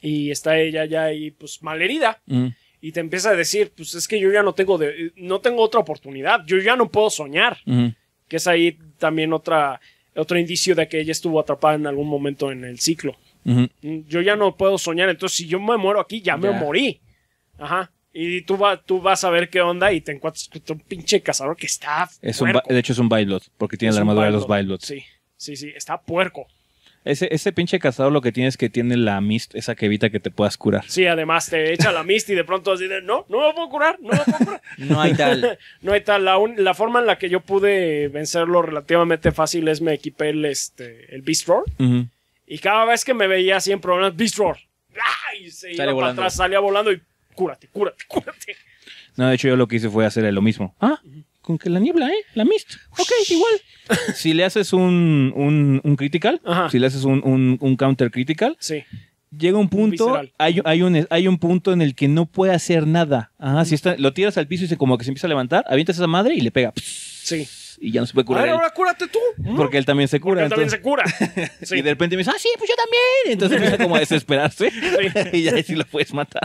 Y está ella ya ahí, pues, malherida. Y te empieza a decir, pues es que yo ya no tengo, de, no tengo otra oportunidad, yo ya no puedo soñar. Que es ahí también otra, otro indicio de que ella estuvo atrapada en algún momento en el ciclo. Yo ya no puedo soñar, entonces si yo me muero aquí, ya me morí. Ajá. Y tú, tú vas a ver qué onda y te encuentras con un pinche cazador que está. de hecho, es un bailot, porque tiene la armadura de los Bylots. Sí, sí, sí, está puerco. Ese, ese, pinche cazador lo que tiene es que tiene la mist, esa que evita que te puedas curar. Sí, además te echa la mist y de pronto así no, no me puedo curar, no me puedo <laughs> no hay tal. <laughs> no hay tal. La, la, forma en la que yo pude vencerlo relativamente fácil es me equipé el, este, el Beast Roar. Y cada vez que me veía así en problemas, bistro Y se iba para atrás, salía volando y cúrate, cúrate, cúrate. No, de hecho yo lo que hice fue hacer lo mismo. Ah, con que la niebla, ¿eh? La mist. Ok, igual. <laughs> si le haces un, un, un critical, si le haces un, un, un counter critical, Sí. llega un punto, hay, hay, un, hay un punto en el que no puede hacer nada. Ajá, si está, lo tiras al piso y se como que se empieza a levantar, avientas esa madre y le pega. Sí y ya no se puede curar. ahora cúrate tú. Porque él también se cura. él también se cura. <laughs> Y de repente me dice, ah, sí, pues yo también. Entonces empieza como a desesperarse. <laughs> y ya ahí sí lo puedes matar.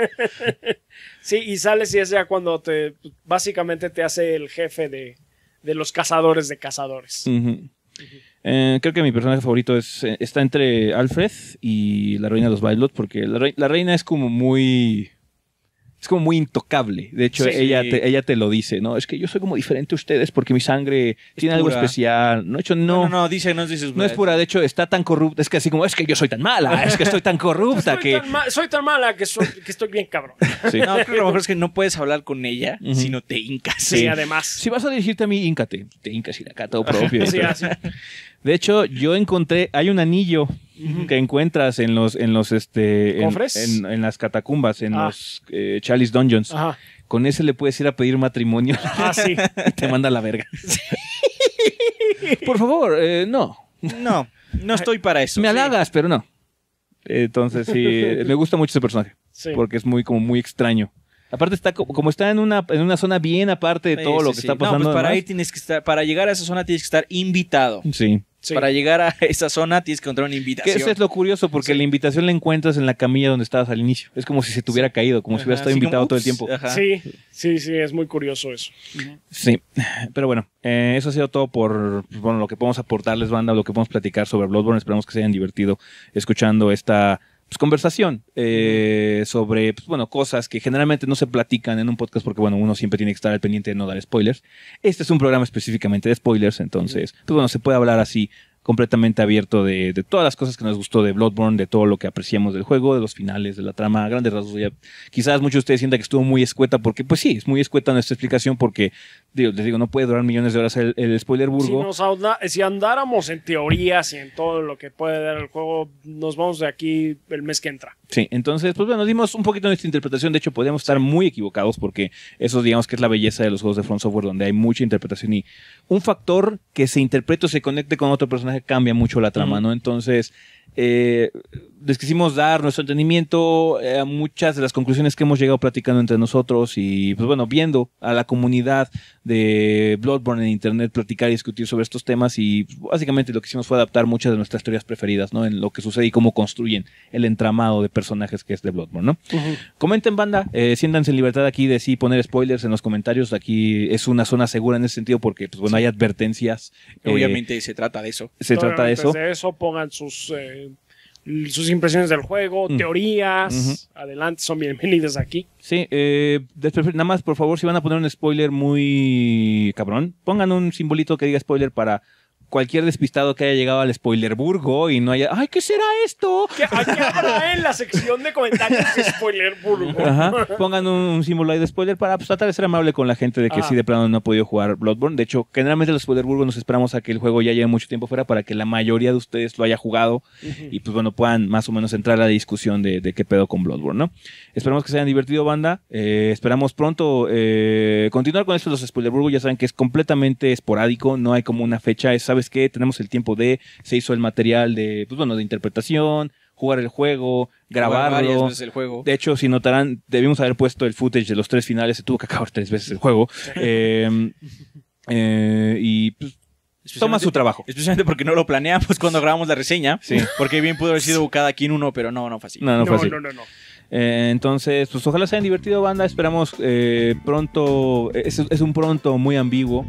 <laughs> sí, y sales y es ya cuando te. Básicamente te hace el jefe de, de los cazadores de cazadores. Eh, creo que mi personaje favorito es eh, está entre Alfred y la reina de los Bailots, porque la reina es como muy es como muy intocable. De hecho, ella, te, ella te lo dice, ¿no? Es que yo soy como diferente a ustedes porque mi sangre tiene algo especial. No, hecho, no, no, no, dice, no dices No es pues. pura, de hecho, está tan corrupta. Es que así como, es que yo soy tan mala, <laughs> es que estoy tan corrupta que. soy tan mala que, estoy bien cabrón. <laughs> No, que lo mejor es que no puedes hablar con ella si no te hincas. Sí. además. Si vas a dirigirte a mí, íncate. Te hincas y la cata todo propio. <laughs> De hecho, yo encontré, hay un anillo que encuentras en los, en los, este, en, las catacumbas, en ah. los eh, Chalice Dungeons. Con ese le puedes ir a pedir matrimonio. Ah, sí. <laughs> Te manda a la verga. <laughs> Por favor, eh, no. No, no estoy para eso. Me halagas, pero no. Entonces sí, <laughs> me gusta mucho ese personaje. Sí. Porque es muy, como muy extraño. Aparte está como está en una, zona bien aparte de todo lo que está pues pasando. para tienes que para llegar a esa zona tienes que estar invitado. Sí. Para llegar a <laughs> esa zona tienes que encontrar una invitación. eso es lo curioso, porque la invitación la encuentras en la camilla donde estabas al inicio. Es como si se te hubiera caído, como si hubieras estado invitado todo el tiempo. Sí, sí, sí, es muy curioso eso. Sí, pero bueno, eh, eso ha sido todo por bueno, lo que podemos aportarles, banda, lo que podemos platicar sobre Bloodborne. Esperamos que se hayan divertido escuchando esta pues, conversación eh, sobre, pues, bueno, cosas que generalmente no se platican en un podcast porque, bueno, uno siempre tiene que estar al pendiente de no dar spoilers. Este es un programa específicamente de spoilers, entonces, pues bueno, se puede hablar así completamente abierto de, de, todas las cosas que nos gustó de Bloodborne, de todo lo que apreciamos del juego, de los finales, de la trama, grandes rasgos. quizás muchos de ustedes sientan que estuvo muy escueta, porque pues sí, es muy escueta nuestra explicación, porque digo, les digo, no puede durar millones de horas el, spoiler burgo. si, andáramos en teorías y en todo lo que puede dar el juego, nos vamos de aquí el mes que entra. Sí, entonces, pues bueno, dimos un poquito nuestra interpretación. De hecho, podríamos estar muy equivocados porque eso, digamos, que es la belleza de los juegos de Front Software, donde hay mucha interpretación y un factor que se interprete o se conecte con otro personaje cambia mucho la trama, ¿no? Entonces, eh, les quisimos dar nuestro entendimiento, eh, a muchas de las conclusiones que hemos llegado platicando entre nosotros y, pues bueno, viendo a la comunidad de Bloodborne en Internet platicar y discutir sobre estos temas y pues, básicamente lo que hicimos fue adaptar muchas de nuestras teorías preferidas, ¿no? En lo que sucede y cómo construyen el entramado de personajes que es de Bloodborne, ¿no? Comenten, banda, eh, siéntanse en libertad aquí de sí poner spoilers en los comentarios. Aquí es una zona segura en ese sentido porque, pues bueno, hay advertencias. Eh, Obviamente se trata de eso. Se trata de eso. De eso pongan sus sus impresiones del juego, teorías. Adelante, son bienvenidas aquí. Sí, eh, nada más, por favor, si van a poner un spoiler muy cabrón, pongan un simbolito que diga spoiler para cualquier despistado que haya llegado al spoilerburgo y no haya, ay, ¿qué será esto? ¿Qué, en la sección de comentarios de spoilerburgo. Pongan un, símbolo de spoiler para pues, tratar de ser amable con la gente de que si ah. sí de plano no ha podido jugar Bloodborne. De hecho, generalmente los spoilerburgos nos esperamos a que el juego ya lleve mucho tiempo fuera para que la mayoría de ustedes lo haya jugado y pues bueno, puedan más o menos entrar a la discusión de, qué pedo con Bloodborne, ¿no? Esperamos que se hayan divertido, banda. Eh, esperamos pronto eh, continuar con esto de los spoilerburgos. Ya saben que es completamente esporádico, no hay como una fecha, esa es que Tenemos el tiempo de, se hizo el material de, pues bueno, de interpretación, jugar el juego, grabarlo. Varias veces el juego. De hecho, si notarán, debimos haber puesto el footage de los tres finales, se tuvo que acabar tres veces el juego. Em, eh, y pues, toma su trabajo. Especialmente porque no lo planeamos cuando grabamos la reseña. Porque bien pudo haber sido cada quien uno, pero no, no fácil No, No, no, no. Eh, entonces, pues ojalá se hayan divertido, banda. Esperamos eh, pronto, eh, es, un pronto muy ambiguo,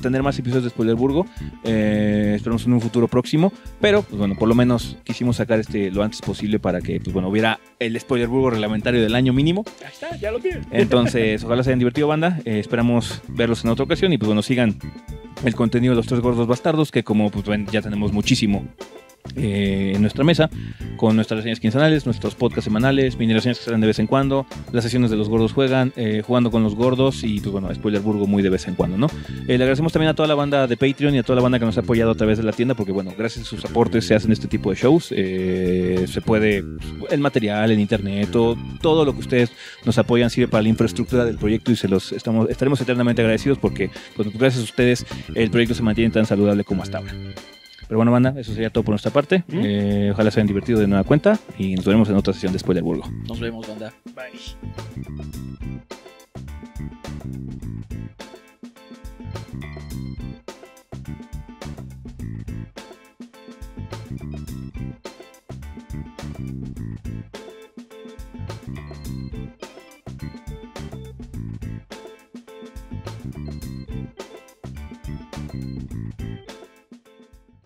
tener más episodios de Spoilerburgo. esperamos en un futuro próximo. Pero, pues bueno, por lo menos quisimos sacar este lo antes posible para que, pues bueno, hubiera el Spoilerburgo reglamentario del año mínimo. Ahí está, ya lo tienen Entonces, <laughs> ojalá se hayan divertido, banda. esperamos verlos en otra ocasión y, pues bueno, sigan el contenido de los tres gordos bastardos, que como pues, ya tenemos muchísimo eh, en nuestra mesa con nuestras reseñas quincenales, nuestros podcasts semanales, mineraciones reseñas que salen de vez en cuando, las sesiones de los gordos juegan, eh, jugando con los gordos y pues bueno, Spoilerburgo muy de vez en cuando, ¿no? Eh, le agradecemos también a toda la banda de Patreon y a toda la banda que nos ha apoyado a través de la tienda porque bueno, gracias a sus aportes se hacen este tipo de shows, se puede el material, el internet, todo, todo, lo que ustedes nos apoyan sirve para la infraestructura del proyecto y se los estamos, estaremos eternamente agradecidos porque pues, gracias a ustedes el proyecto se mantiene tan saludable como hasta ahora. Pero bueno, banda, eso sería todo por nuestra parte. Eh, ojalá se hayan divertido de nueva cuenta y nos vemos en otra sesión después del Burgo. Nos vemos, banda. Bye.